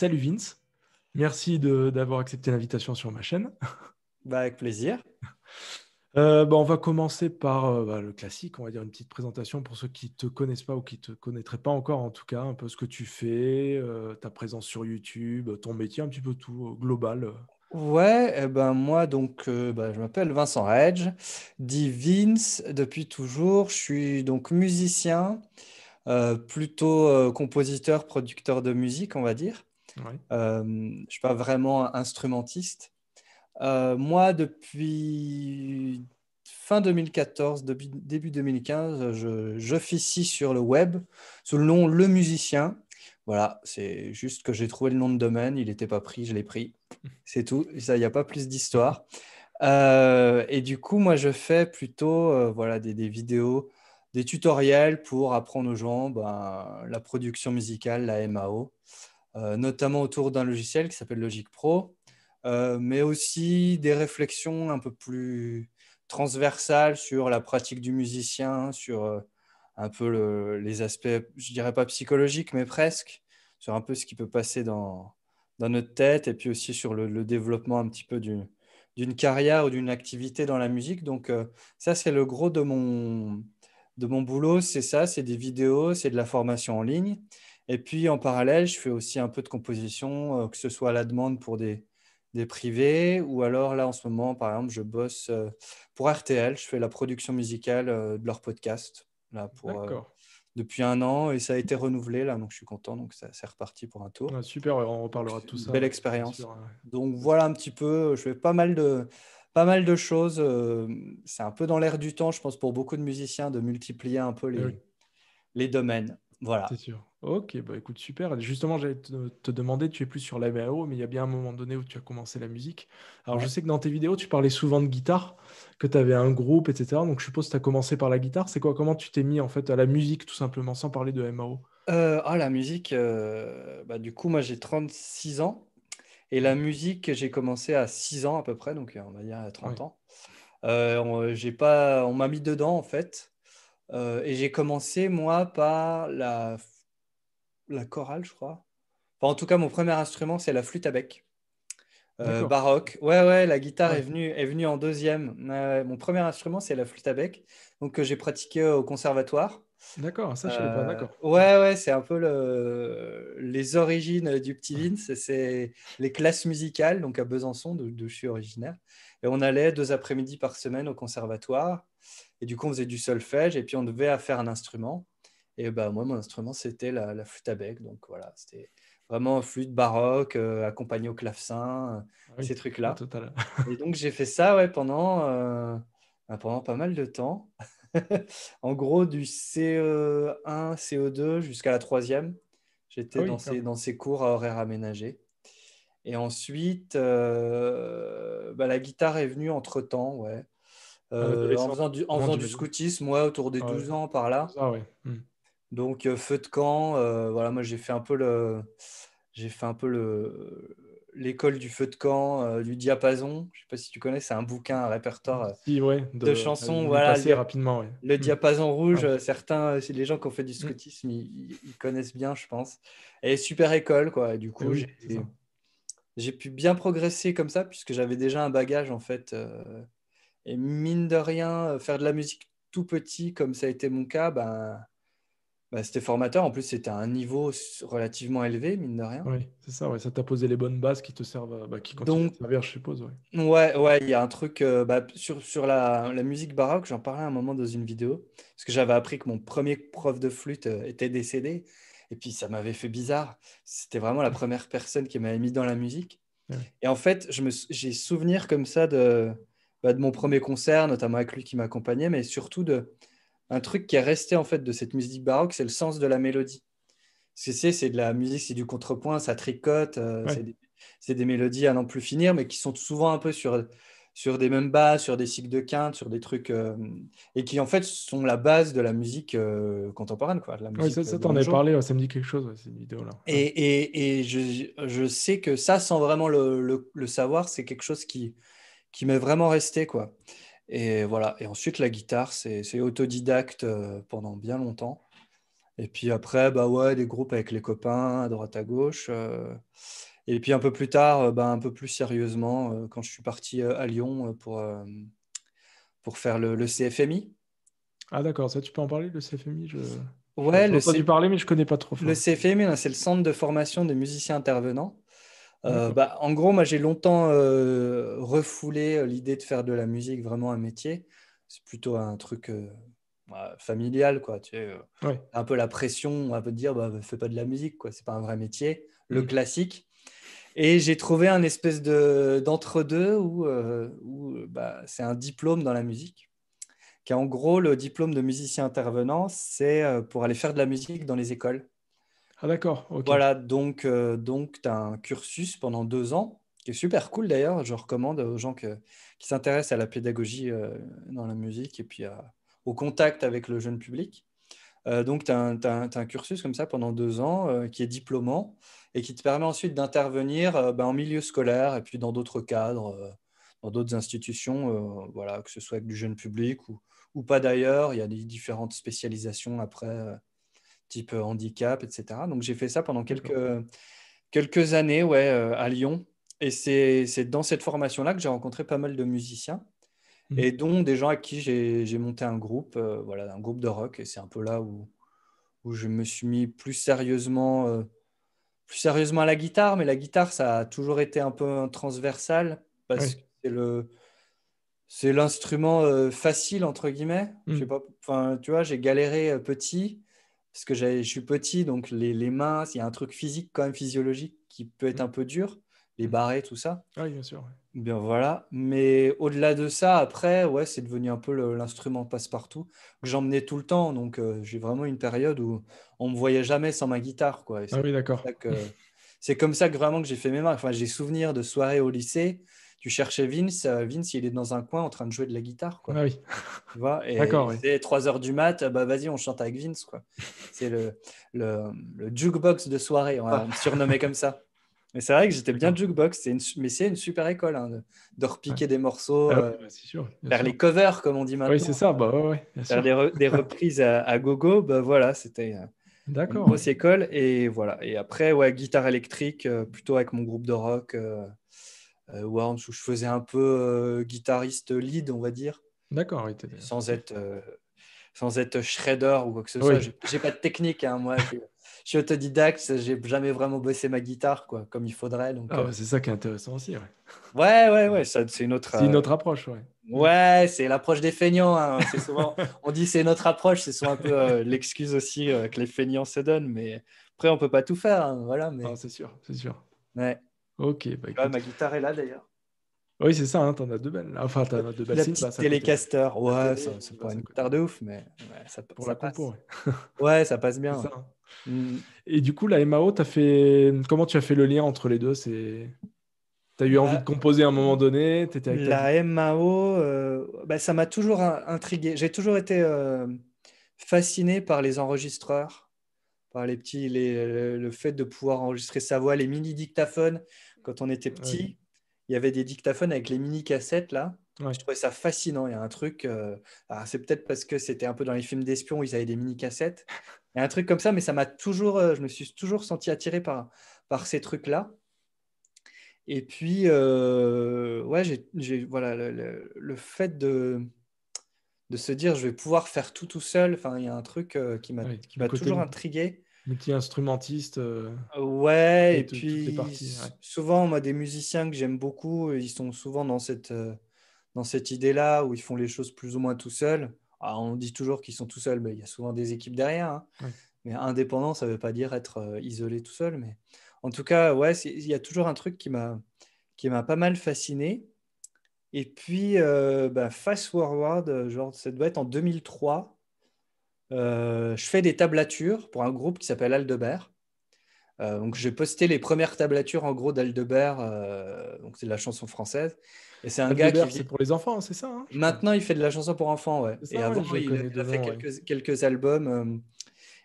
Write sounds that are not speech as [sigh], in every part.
Salut Vince, merci d'avoir accepté l'invitation sur ma chaîne. Bah, avec plaisir. [laughs] Euh, bah, on va commencer par euh, bah, le classique, on va dire une petite présentation pour ceux qui ne te connaissent pas ou qui ne te connaîtraient pas encore, en tout cas, un peu ce que tu fais, euh, ta présence sur YouTube, ton métier, un petit peu tout global. Ouais, eh ben moi donc bah, je m'appelle Vincent Hedge, dit Vince depuis toujours. Je suis donc musicien, plutôt compositeur, producteur de musique, on va dire. Euh, je ne suis pas vraiment instrumentiste. Euh, moi, depuis fin 2014, début 2015, j'officie sur le web sous le nom Le Musicien. Voilà, c'est juste que j'ai trouvé le nom de domaine, il n'était pas pris, je l'ai pris. C'est tout, il n'y a pas plus d'histoire. Euh, et du coup, moi, je fais plutôt voilà, des, vidéos, des tutoriels pour apprendre aux gens ben, la production musicale, la MAO. Euh, notamment autour d'un logiciel qui s'appelle Logic Pro, euh, mais aussi des réflexions un peu plus transversales sur la pratique du musicien, sur euh, un peu les aspects, je dirais pas psychologiques, mais presque, sur un peu ce qui peut passer dans, notre tête, et puis aussi sur le, développement un petit peu d'une carrière ou d'une activité dans la musique. Donc ça, c'est le gros de mon, de mon boulot, c'est ça, c'est des vidéos, c'est de la formation en ligne. Et puis en parallèle, je fais aussi un peu de composition, euh, que ce soit à la demande pour des, privés, ou alors là en ce moment, par exemple, je bosse euh, pour RTL, je fais la production musicale euh, de leur podcast là pour depuis un an et ça a été renouvelé là, donc je suis content, donc c'est reparti pour un tour. Ah, super, on reparlera de tout ça. Belle expérience. Donc voilà un petit peu, je fais pas mal de pas mal de choses. C'est un peu dans l'air du temps, je pense, pour beaucoup de musiciens de multiplier un peu les domaines. Voilà. C'est sûr. Ok, bah écoute, super. Justement, j'allais te, te, demander, tu es plus sur la MAO mais il y a bien un moment donné où tu as commencé la musique. Alors, je sais que dans tes vidéos, tu parlais souvent de guitare, que tu avais un groupe, etc. Donc, je suppose que tu as commencé par la guitare. C'est quoi Comment tu t'es mis en fait à la musique, tout simplement, sans parler de MAO euh, Ah, la musique, euh, bah, du coup, moi, j'ai 36 ans. Et la musique, j'ai commencé à 6 ans à peu près, donc on va dire à 30 ans. Euh, j'ai pas, on m'a mis dedans, en fait. Euh, et j'ai commencé, moi, par la, la chorale, je crois. en tout cas, mon premier instrument, c'est la flûte à bec. Euh, baroque. Ouais, ouais, la guitare Est, venue, est venue en deuxième. mon premier instrument, c'est la flûte à bec, donc que j'ai pratiqué au conservatoire. D'accord, ça je savais pas, euh, d'accord. Ouais, ouais, c'est un peu les origines du petit Vince, c'est les classes musicales, donc à Besançon, d'où je suis originaire. Et on allait deux après-midi par semaine au conservatoire. Et du coup, on faisait du solfège et puis on devait faire un instrument. Et ben moi, mon instrument, c'était la, flûte à bec. Donc voilà, c'était vraiment flûte baroque, euh, accompagné au clavecin, euh, ah ces trucs-là. et donc j'ai fait ça ouais, pendant, euh, bah, pendant pas mal de temps. [laughs] en gros, du CE1, CE2 jusqu'à la troisième. J'étais ah dans, ces, dans ces cours à horaires aménagé Et ensuite, bah, la guitare est venue entre-temps, ouais. Ah, euh, en faisant du, scoutisme, moi autour des 12 ah ans, par là. Hmm. Donc, euh, feu de camp, euh, voilà, moi j'ai fait un peu le. J'ai fait un peu le l'école du feu de camp du diapason je sais pas si tu connais c'est un bouquin un répertoire de, chansons voilà le, rapidement le hmm. diapason ah rouge certains les gens qui ont fait du hmm. scoutisme ils, connaissent bien je pense et super école quoi du eh coup j'ai pu bien progresser comme ça puisque j'avais déjà un bagage en fait et mine de rien, euh, faire de la musique tout petit, comme ça a été mon cas, ben, ben c'était formateur. En plus, c'était à un niveau relativement élevé, mine de rien. Oui, c'est ça, ouais. ça t'a posé les bonnes bases qui te servent, euh, bah, qui continuent à servir, je suppose. Ouais, ouais, il y a un truc euh, bah, sur, la, musique baroque, j'en parlais un moment dans une vidéo, parce que j'avais appris que mon premier prof de flûte était décédé. Et puis, ça m'avait fait bizarre. C'était vraiment la première personne qui m'avait mis dans la musique. Et en fait, j'ai souvenir comme ça de bah, de mon premier concert, notamment avec lui qui m'accompagnait, mais surtout de un truc qui est resté en fait de cette musique baroque, c'est le sens de la mélodie. c'est, c'est de la musique, c'est du contrepoint, ça tricote, euh, c'est, des, mélodies à n'en plus finir, mais qui sont souvent un peu sur, sur des mêmes bases, sur des cycles de quinte, sur des trucs, euh, et qui en fait sont la base de la musique euh, contemporaine. Quoi, la ça, t'en ai parlé, ça me dit quelque chose, cette vidéo-là. Et, et, et je, je, sais que ça, sans vraiment le, le savoir, c'est quelque chose qui, qui m'est vraiment resté, quoi. Et voilà. Et ensuite, la guitare, c'est autodidacte euh, pendant bien longtemps. Et puis après, bah ouais, des groupes avec les copains, à droite à gauche. Euh. Et puis un peu plus tard, euh, bah, un peu plus sérieusement, quand je suis parti à Lyon pour, pour faire le, CFMI. Ah d'accord, ça tu peux en parler, le CFMI je... Ouais, le entendu parler, mais je connais pas trop. Le CFMI, c'est le centre de formation des musiciens intervenants. Euh, bah, en gros, moi, j'ai longtemps euh, refoulé euh, l'idée de faire de la musique vraiment un métier. C'est plutôt un truc bah, familial, quoi. Tu Un peu la pression, on peut dire, bah, fais pas de la musique, quoi. C'est pas un vrai métier. Le mmh. classique. Et j'ai trouvé un espèce de, d'entre-deux où, bah, c'est un diplôme dans la musique, qui en gros le diplôme de musicien intervenant, c'est pour aller faire de la musique dans les écoles. Ah d'accord. Voilà, donc, euh, donc tu as un cursus pendant deux ans, qui est super cool d'ailleurs. Je recommande aux gens qui s'intéressent à la pédagogie euh, dans la musique et puis au contact avec le jeune public. Euh, donc, tu as, un cursus comme ça pendant deux ans qui est diplômant et qui te permet ensuite d'intervenir ben, en milieu scolaire et puis dans d'autres cadres, dans d'autres institutions, voilà, que ce soit avec du jeune public ou, ou pas d'ailleurs. Il y a des différentes spécialisations après type euh, handicap, etc. Donc j'ai fait ça pendant quelques, quelques années ouais, euh, à Lyon. Et c'est dans cette formation-là que j'ai rencontré pas mal de musiciens mhm. et dont des gens à qui j'ai monté un groupe, euh, voilà, un groupe de rock. Et c'est un peu là où, où je me suis mis plus sérieusement, plus sérieusement à la guitare. Mais la guitare, ça a toujours été un peu transversal parce que c'est l'instrument facile entre guillemets. Mhm. pas, tu vois, j'ai galéré petit parce que je suis petit, donc les, les mains, il y a un truc physique, quand même physiologique, qui peut être mm. un peu dur, les mm. barrés, tout ça. Ah oui, bien sûr. Bien voilà. Mais au-delà de ça, après, ouais, c'est devenu un peu l'instrument passe-partout que j'emmenais tout le temps. Donc euh, j'ai vraiment une période où on me voyait jamais sans ma guitare, quoi. Ah oui, d'accord. [laughs] C'est comme ça que vraiment que j'ai fait mes marques. Enfin, j'ai souvenir de soirées au lycée tu cherchais Vince, euh, Vince, il est dans un coin en train de jouer de la guitare. Quoi. Ah oui. Tu vois et c'est trois 3 heures du mat, bah vas-y, on chante avec Vince. Quoi. C'est le, le, jukebox de soirée, on va le ah. surnommer comme ça. Mais c'est vrai que j'étais bien jukebox, une, mais c'est une super école hein, de, repiquer des morceaux, ah euh, bah, faire les covers comme on dit maintenant. Oui, c'est ça, bah, ouais, faire Des, reprises à, gogo, bah, voilà, c'était euh, une grosse école. Et, voilà. et après, ouais, guitare électrique, plutôt avec mon groupe de rock. Euh, où je faisais un peu euh, guitariste lead, on va dire. D'accord, Sans être, euh, sans être shredder ou quoi que ce soit. soit. J'ai pas de technique, hein, moi. je suis autodidacte, j'ai jamais vraiment bossé ma guitare quoi, comme il faudrait. Donc, ah, bah, C'est ça qui est intéressant aussi. Ouais, ouais, ouais, ouais c'est une autre. une autre approche, ouais. Ouais, c'est l'approche des feignants. Hein. Souvent, [laughs] on dit c'est notre approche, c'est souvent un peu l'excuse aussi que les feignants se donnent, mais après on peut pas tout faire. Hein, voilà. Mais... Ah, c'est sûr, c'est sûr. Ouais. Ok. Bah ah, ma guitare est là d'ailleurs. Oui, c'est ça, hein, t'en as deux belles. Enfin, t'en as deux belles. La petite bah, ouais, c'est bah, pas une guitare de ouf, mais ouais, ça, passe. Compo, ouais. ça passe bien. Hein. Mm. Et du coup, la MAO, as fait... comment tu as fait le lien entre les deux C'est T'as eu envie de composer à un moment donné La MAO, euh, bah, ça m'a toujours intrigué. J'ai toujours été euh, fasciné par les enregistreurs, par les petits, le fait de pouvoir enregistrer sa voix, les mini dictaphones. Quand on était petit, il y avait des dictaphones avec les mini-cassettes, là. Je trouvais ça fascinant. Il y a un truc, euh, c'est peut-être parce que c'était un peu dans les films d'espions où ils avaient des mini-cassettes. Il un truc comme ça, mais ça m'a toujours, euh, je me suis toujours senti attiré par, par ces trucs-là. Et puis, euh, ouais, j'ai voilà, le, fait de, de se dire je vais pouvoir faire tout tout seul. Enfin, il y a un truc qui m'a toujours intrigué multi-instrumentiste. Euh, ouais, et, puis souvent, moi, des musiciens que j'aime beaucoup, ils sont souvent dans cette, euh, cette idée-là où ils font les choses plus ou moins tout seuls. Ah, on dit toujours qu'ils sont tout seuls, mais il y a souvent des équipes derrière. Hein. Mais indépendant, ça veut pas dire être euh, isolé tout seul. Mais en tout cas, ouais, il y a toujours un truc qui m'a qui m'a pas mal fasciné. Et puis, bah, fast forward, genre, ça doit être en 2003 euh, je fais des tablatures pour un groupe qui s'appelle Aldebert. Euh, donc, j'ai posté les premières tablatures en gros d'Aldebert, euh, donc c'est de la chanson française. Et c'est un gars qui. C'est pour les enfants, c'est ça hein, Maintenant, il fait de la chanson pour enfants, ouais. et avant, il, a fait quelques, albums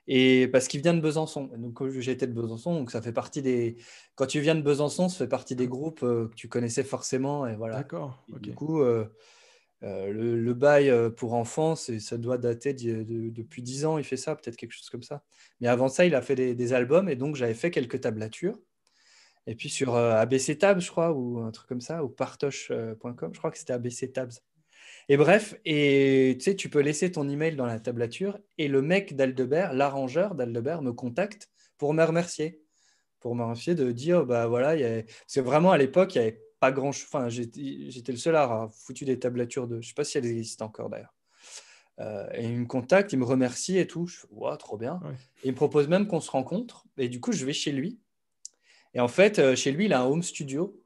et parce qu'il vient de Besançon. Donc j'ai été de Besançon, donc ça fait partie des. Quand tu viens de Besançon, ça fait partie des ah. groupes que tu connaissais forcément et voilà. D'accord. Du coup, euh, le, bail euh, pour enfants, ça doit dater depuis 10 ans, il fait ça, peut-être quelque chose comme ça. Mais avant ça, il a fait des, albums et donc j'avais fait quelques tablatures. Et puis sur euh, ABC Tabs, je crois, ou un truc comme ça, ou partoche.com, je crois que c'était ABC Tabs. Et bref, et, tu peux laisser ton email dans la tablature et le mec d'Aldebert, l'arrangeur d'Aldebert, me contacte pour me remercier. Pour me remercier de dire, oh, bah voilà, c'est vraiment à l'époque, il y avait pas grand Enfin, j'étais le seul à avoir foutu des tablatures de. Je sais pas si elles existent encore d'ailleurs. Euh, et il me contacte, il me remercie et tout. Je trop bien. il me propose même qu'on se rencontre. Et du coup, je vais chez lui. Et en fait, euh, chez lui, il a un home studio.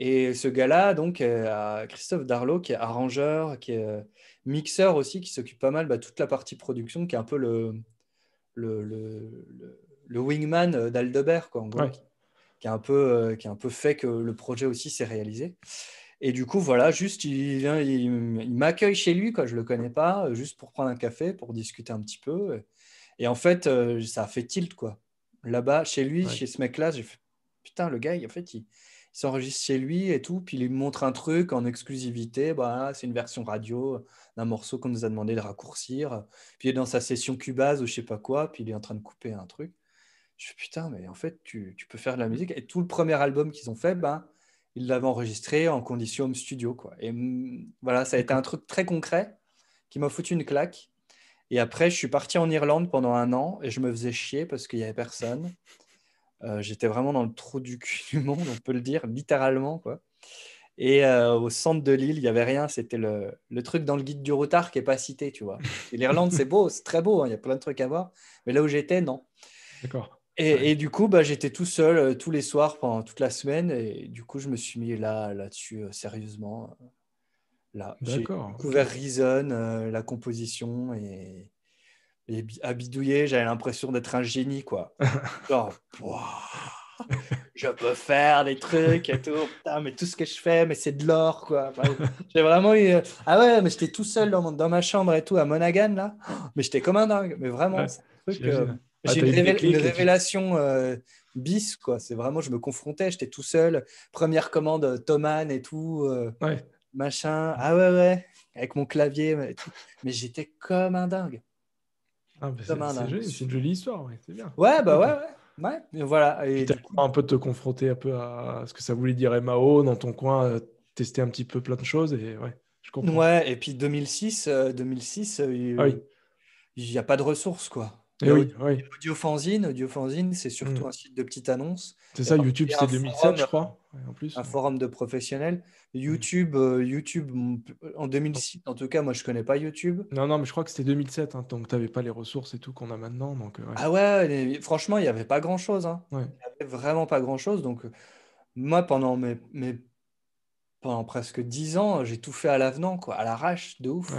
Et ce gars-là, donc, euh, Christophe Darlot, qui est arrangeur, qui est mixeur aussi, qui s'occupe pas mal de bah, toute la partie production, qui est un peu le, le, wingman d'Aldebert, quoi, en gros, qui a euh, un peu, fait que le projet aussi s'est réalisé. Et du coup, voilà, juste, il, il, il m'accueille chez lui, quoi, je ne le connais pas, euh, juste pour prendre un café, pour discuter un petit peu. Et en fait, euh, ça a fait tilt, quoi. Là-bas, chez lui, chez ce mec-là, j'ai putain, le gars, en fait, il, s'enregistre chez lui et tout, puis il me montre un truc en exclusivité, bah, c'est une version radio d'un morceau qu'on nous a demandé de raccourcir. Puis il est dans sa session Cubase ou je sais pas quoi, puis il est en train de couper un truc. Je putain, mais en fait, tu, peux faire de la musique. Et tout le premier album qu'ils ont fait, ben, ils l'avaient enregistré en condition studio. Quoi. Et voilà, ça a été un truc très concret qui m'a foutu une claque. Et après, je suis parti en Irlande pendant un an et je me faisais chier parce qu'il n'y avait personne. [laughs] Euh, j'étais vraiment dans le trou du cul [laughs] du monde, on peut le dire, littéralement. Quoi. Et euh, au centre de l'île, il n'y avait rien. C'était le, truc dans le guide du retard qui n'est pas cité, tu vois. l'Irlande, c'est beau, c'est très beau, hein. il y a plein de trucs à voir. Mais là où j'étais, non. D'accord. Et, du coup, bah, j'étais tout seul euh, tous les soirs pendant toute la semaine. Et du coup, je me suis mis là, là-dessus, euh, sérieusement. Euh, là, j'ai découvert Reason, la composition et, et j'avais l'impression d'être un génie, quoi. [laughs] Genre, je peux faire des trucs et tout. mais tout ce que je fais, mais c'est de l'or, quoi. j'ai vraiment eu. Ah ouais, mais j'étais tout seul dans, dans, ma chambre et tout, à Monaghan, là. Mais j'étais comme un dingue. Mais vraiment, truc. Ah, j'ai une, révélation euh, bis, quoi. C'est vraiment, je me confrontais, j'étais tout seul. Première commande, euh, Thoman et tout. Euh, machin. Ah ouais, ouais. Avec mon clavier. Mais, j'étais comme un dingue. Ah, c'est une jolie histoire, ouais. c'est bien. Ouais, bah ouais, ouais. Ouais, voilà. un peu de te confronter un peu à ce que ça voulait dire MAO dans ton coin, tester un petit peu plein de choses et ouais, je comprends. Ouais, et puis 2006, 2006, ah il n'y a pas de ressources quoi. Eh Audiofanzine, c'est surtout hmm. un site de petites annonces. C'est ça, YouTube, c'était 2007, je crois. En plus, un forum de professionnels. Hmm. YouTube, euh, YouTube en 2006, en tout cas, moi, je connais pas YouTube. Non, non, mais je crois que c'était 2007, hein, donc tu n'avais pas les ressources et tout qu'on a maintenant. Donc, euh, Ah ouais, franchement, il n'y avait pas grand-chose. Hein. Il n'y avait vraiment pas grand-chose. Donc, euh, moi, pendant pendant presque 10 ans, j'ai tout fait à l'avenant, quoi, à l'arrache, de ouf.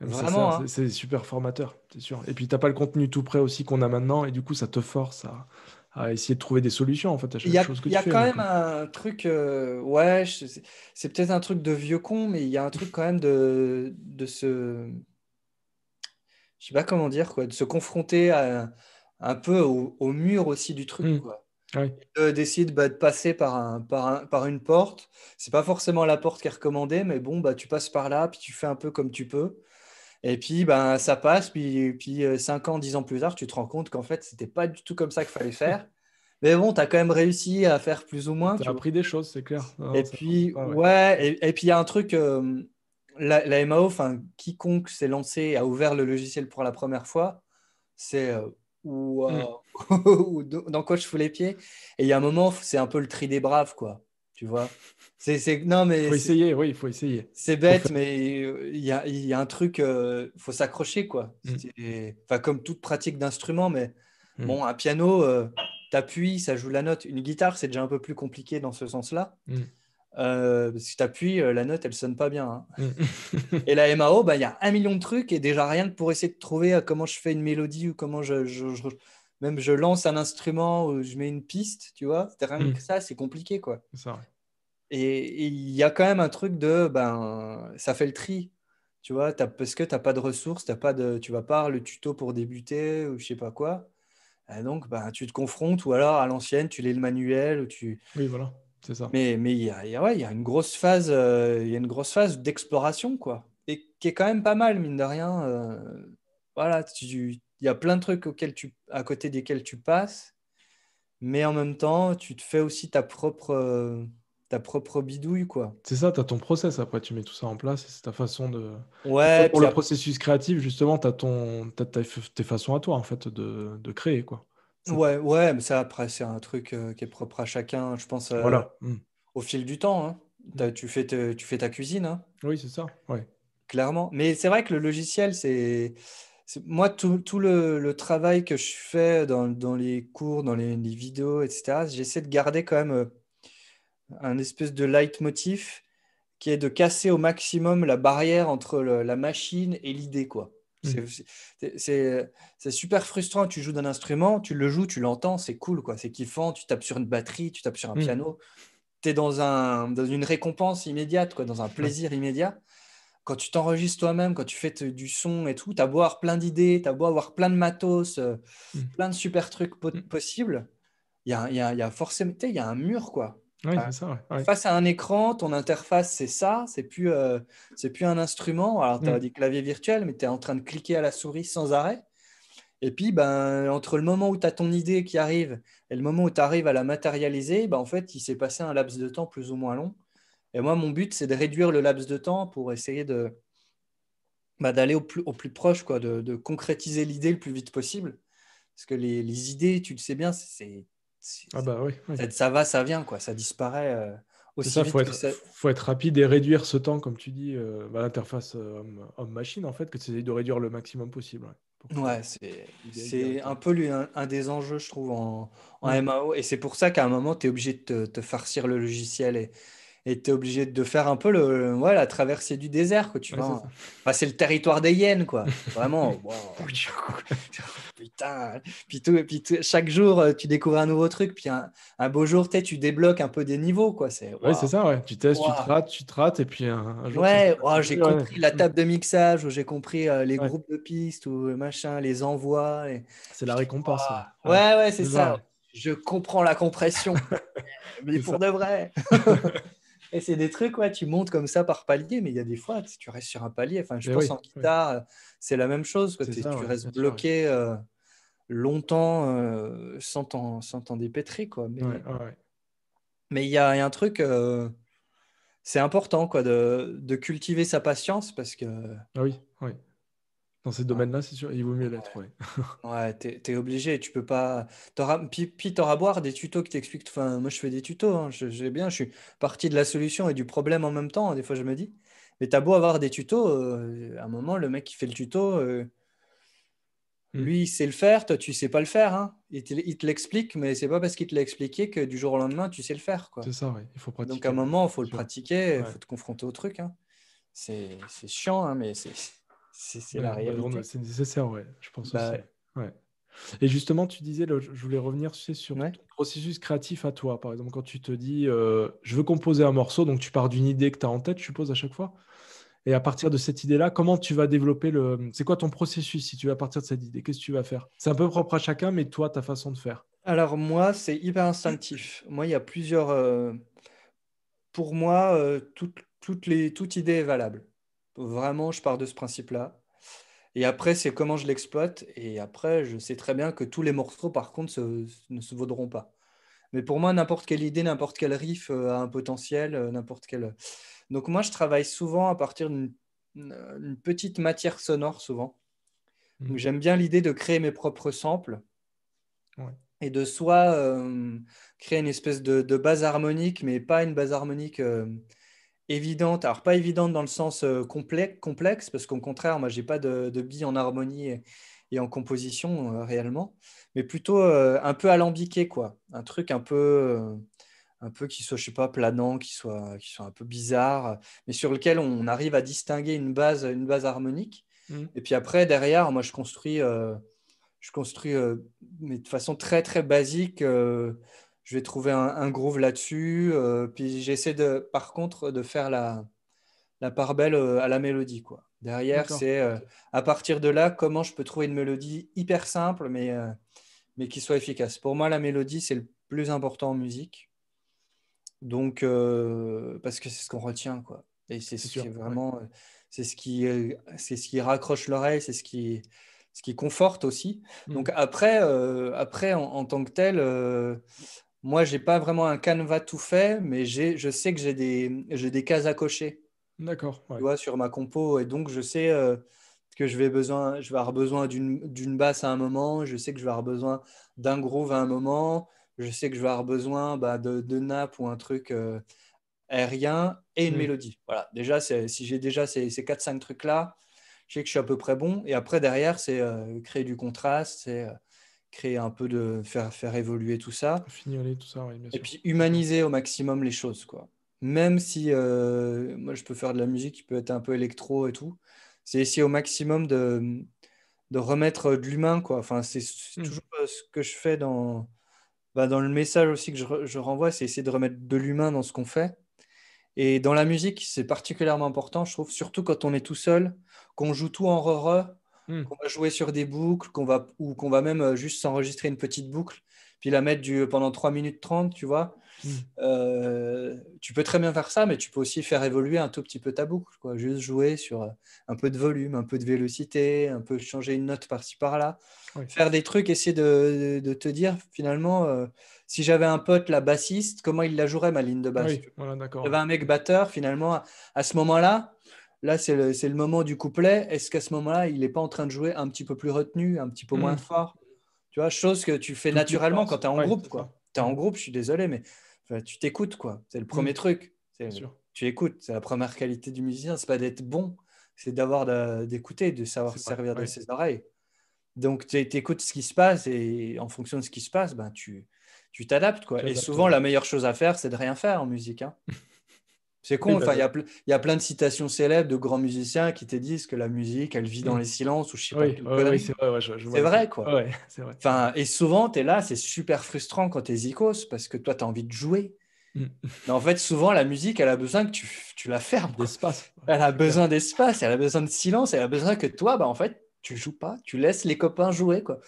Vraiment. Hein. C'est super formateur, c'est sûr. Et puis, tu n'as pas le contenu tout prêt aussi qu'on a maintenant, et du coup, ça te force à, essayer de trouver des solutions en fait à chaque chose que tu fais. Il y a quand même euh. un truc, euh, ouais, c'est peut-être un truc de vieux con, mais il y a un truc quand même de, de se, je sais pas comment dire quoi, de se confronter un peu au, mur aussi du truc hmm. D'essayer de, bah, de, passer par, un, par, par une porte. C'est pas forcément la porte qui est recommandée, mais bon, bah, tu passes par là, puis tu fais un peu comme tu peux. Et puis, ben, ça passe. Puis, puis 5 euh, ans, 10 ans plus tard, tu te rends compte qu'en fait, ce n'était pas du tout comme ça qu'il fallait faire. [laughs] Mais bon, tu as quand même réussi à faire plus ou moins. Tu as appris des choses, c'est clair. et, puis, ouais. et, puis, il y a un truc. Euh, la, MAO, quiconque s'est lancé, a ouvert le logiciel pour la première fois, c'est euh, hmm. [laughs] dans quoi je fous les pieds. Et il y a un moment, c'est un peu le tri des braves, quoi. Tu vois c'est, Non, mais faut essayer, oui, il faut essayer. C'est bête, mais il y a, y a, un truc, il euh, faut s'accrocher, quoi. Mm. Enfin, comme toute pratique d'instrument, mais mm. bon, un piano, tu euh, t'appuies, ça joue la note. Une guitare, c'est déjà un peu plus compliqué dans ce sens-là. si mm. Euh, parce t'appuies, euh, la note, elle sonne pas bien. Hein. [laughs] et la MAO, bah, il y a un million de trucs et déjà rien que pour essayer de trouver comment je fais une mélodie ou comment je, même je lance un instrument ou je mets une piste, tu vois. Rien que ça, c'est compliqué, quoi. Ça, et il y a quand même un truc de, ben, ça fait le tri, tu vois, parce que tu n'as pas de ressources, as pas de, tu vas pas le tuto pour débuter ou je sais pas quoi. donc, ben, tu te confrontes ou alors à l'ancienne, tu lis le manuel ou tu. Oui, voilà, c'est ça. Mais il y a, y a une grosse phase, euh, une grosse phase d'exploration quoi, et qui est quand même pas mal mine de rien. Euh, voilà, il y a plein de trucs auxquels tu, à côté desquels tu passes, mais en même temps, tu te fais aussi ta propre euh, ta propre bidouille, quoi. C'est ça, tu as ton process après, tu mets tout ça en place, c'est ta façon de... Ouais, pour le processus créatif, justement, tu as, ton... tes façons à toi, en fait, de, de créer, quoi. Ouais, ouais, mais ça, après, c'est un truc euh, qui est propre à chacun, je pense, euh, voilà. Mm. au fil du temps. Hein. Mm. Tu, fais tu fais ta cuisine. Hein. Oui, c'est ça, ouais. Clairement. Mais c'est vrai que le logiciel, c'est... Moi, tout, le, travail que je fais dans, dans les cours, dans les, vidéos, etc., j'essaie de garder quand même... Euh, un espèce de leitmotiv qui est de casser au maximum la barrière entre la machine et l'idée. quoi. Hmm. C'est super frustrant. Tu joues d'un instrument, tu le joues, tu l'entends, c'est cool, quoi. c'est kiffant. Tu tapes sur une batterie, tu tapes sur un hmm. piano. Tu es dans, une récompense immédiate, quoi, dans un plaisir immédiat. Quand tu t'enregistres toi-même, quand tu fais du son et tout, tu as beau avoir plein d'idées, tu as beau avoir plein de matos, euh, hmm. plein de super trucs possibles. Il y a, y, forcément y a un mur, quoi. Euh, face à un écran, ton interface, c'est ça, c'est plus, euh, plus un instrument. Alors, tu as mm. des claviers virtuels, mais tu es en train de cliquer à la souris sans arrêt. Et puis, ben, entre le moment où tu as ton idée qui arrive et le moment où tu arrives à la matérialiser, ben, en fait, il s'est passé un laps de temps plus ou moins long. Et moi, mon but, c'est de réduire le laps de temps pour essayer de, ben, d'aller au plus, au plus proche, quoi, de, concrétiser l'idée le plus vite possible. Parce que les idées, tu le sais bien, c'est ah bah ça, va, ça vient, quoi. Ça disparaît. Euh, aussi faut être, rapide et réduire ce temps, comme tu dis, euh, bah, l'interface homme-machine, en fait, que tu essayes de réduire le maximum possible. c'est, un peu un, des enjeux, je trouve, en, MAO. Et c'est pour ça qu'à un moment, tu es obligé de te, te, farcir le logiciel et, et tu es obligé de faire un peu le, la traversée du désert. Quoi, tu vois. c'est le territoire des hyènes, quoi. [laughs] Vraiment. [laughs] Putain. Puis, tout, puis chaque jour, euh, tu découvres un nouveau truc. Puis un, beau jour, tu débloques un peu des niveaux. Quoi. C'est, Ouais, c'est ça, ouais. Tu testes, tu rates, tu rates. Et puis euh, Ouais, j'ai compris la table de mixage, ou j'ai compris euh, les groupes de pistes, ou machin, les envois. C'est la récompense. Ouais, ouais, c'est ça. Je comprends la compression, [laughs] mais pour de vrai. Et c'est des trucs, ouais, tu montes comme ça par palier, mais il y a des fois, tu, restes sur un palier. Enfin, je pense en guitare, euh, c'est la même chose. tu restes bloqué euh, longtemps euh, sans t'en dépêtrer. Quoi. Mais il y, a un truc, c'est important quoi, de, cultiver sa patience parce que. Ah oui, oui. Dans ces ah. domaines-là, c'est sûr, il vaut mieux l'être. Ouais, [laughs] ouais t'es es obligé, tu peux pas. Puis, t'auras à boire des tutos qui t'expliquent. Enfin, moi, je fais des tutos, hein, je j'ai bien, je suis parti de la solution et du problème en même temps, hein, des fois, je me dis. Mais t'as beau avoir des tutos, euh, à un moment, le mec qui fait le tuto, euh, hmm. lui, il sait le faire, toi, tu sais pas le faire. Hein. Il te, l'explique, mais c'est pas parce qu'il te l'a expliqué que du jour au lendemain, tu sais le faire. C'est ça, oui, il faut pratiquer. Donc, à un moment, il faut le pratiquer, il faut te confronter au truc. C'est chiant, mais c'est c'est la bah, C'est nécessaire, ouais, je pense bah aussi. Et justement, tu disais, je voulais revenir sur le ton processus créatif à toi. Par exemple, quand tu te dis, euh, je veux composer un morceau, donc tu pars d'une idée que tu as en tête, je suppose, à chaque fois. Et à partir de cette idée-là, comment tu vas développer le. C'est quoi ton processus si tu vas partir de cette idée Qu'est-ce que tu vas faire C'est un peu propre à chacun, mais toi, ta façon de faire Alors, moi, c'est hyper instinctif. Moi, il y a plusieurs. Euh, pour moi, euh, toutes les... toute idée est valable. Vraiment, je pars de ce principe-là. Et après, c'est comment je l'exploite. Et après, je sais très bien que tous les morceaux, par contre, ne se vaudront pas. Mais pour moi, n'importe quelle idée, n'importe quel riff euh, a un potentiel, euh, n'importe quel. Euh. Donc moi, je travaille souvent à partir d'une petite matière sonore, souvent. Mmh. J'aime bien l'idée de créer mes propres samples. Et de soit créer une espèce de, base harmonique, mais pas une base harmonique évidente, alors pas évidente dans le sens euh, complexe, complexe parce qu'au contraire, moi, j'ai pas de, billes en harmonie et, en composition euh, réellement, mais plutôt euh, un peu alambiqué, quoi. Un truc un peu, un peu qui soit, je sais pas, planant, qui soit, qui soit un peu bizarre, mais sur lequel on arrive à distinguer une base, une base harmonique. Mmh. Et puis après, derrière, moi, je construis, je construis, mais de façon très très basique je vais trouver un, groove là-dessus. Euh, puis j'essaie de, par contre, de faire la, la part belle euh, à la mélodie, quoi. Derrière, c'est euh, à partir de là, comment je peux trouver une mélodie hyper simple, mais, mais qui soit efficace. Pour moi, la mélodie, c'est le plus important en musique. Donc, parce que c'est ce qu'on retient, quoi. Et c'est ce qui vraiment, c'est ce qui, c'est ce qui raccroche l'oreille, c'est ce qui, ce qui conforte aussi. Mmh. Donc après, après en, tant que tel, moi, j'ai pas vraiment un canevas tout fait, mais je sais que j'ai des, des cases à cocher. D'accord. vois, sur ma compo. Et donc, je sais euh, que je vais, besoin, je vais avoir besoin d'une basse à un moment, je sais que je vais avoir besoin d'un groove à un moment, je sais que je vais avoir besoin bah, de, de nappe ou un truc euh, aérien et une mm. mélodie. Voilà. Déjà, si j'ai déjà ces, ces 4-5 trucs-là, je sais que je suis à peu près bon. Et après, derrière, c'est euh, créer du contraste, c'est créer un peu de faire faire évoluer tout ça. tout ça, Et puis humaniser au maximum les choses, quoi. Même si euh, moi je peux faire de la musique qui peut être un peu électro et tout, c'est essayer au maximum de, de remettre de l'humain, quoi. Enfin, c'est hmm. toujours euh, ce que je fais dans bah, dans le message aussi que je, je renvoie, c'est essayer de remettre de l'humain dans ce qu'on fait. Et dans la musique, c'est particulièrement important, je trouve, surtout quand on est tout seul, qu'on joue tout en re-re, Hmm. qu'on va jouer sur des boucles, qu'on va, ou qu'on va même euh, juste s'enregistrer une petite boucle, puis la mettre du, euh, pendant 3 minutes 30, tu vois. Hmm. Euh, tu peux très bien faire ça, mais tu peux aussi faire évoluer un tout petit peu ta boucle, quoi. juste jouer sur un peu de volume, un peu de vélocité, un peu changer une note par-ci par-là, faire des trucs, essayer de, de, te dire finalement, si j'avais un pote la bassiste, comment il la jouerait ma ligne de basse oui, voilà, J'avais un mec batteur, finalement, à ce moment-là, Là, c'est le, moment du couplet. Est-ce qu'à ce, moment-là, il n'est pas en train de jouer un petit peu plus retenu, un petit peu moins hmm. fort Tu vois, chose que tu fais naturellement quand tu es en groupe. Tu es en groupe, je suis désolé, mais tu t'écoutes. quoi. C'est le premier hmm. truc. Tu écoutes. C'est la première qualité du musicien. n'est pas d'être bon, c'est d'avoir d'écouter, de savoir se servir de ses oreilles. Donc, tu écoutes ce qui se passe et en fonction de ce qui se passe, ben, tu t'adaptes. Et souvent, la meilleure chose à faire, c'est de rien faire en musique. Hein. [laughs] C'est con, bah il y, a plein de citations célèbres de grands musiciens qui te disent que la musique, elle vit dans mm. les silences ou je sais pas. Oui, c'est vrai, ouais, je, vrai quoi. [laughs] vrai. Enfin, et souvent, tu es là, c'est super frustrant quand tu es zikos parce que toi, tu as envie de jouer. Mm. Mais en fait, souvent, la musique, elle a besoin que tu, la fermes. D'espace. Elle a besoin d'espace, elle a besoin de silence, elle a besoin que toi, bah, en fait, tu joues pas, tu laisses les copains jouer, quoi.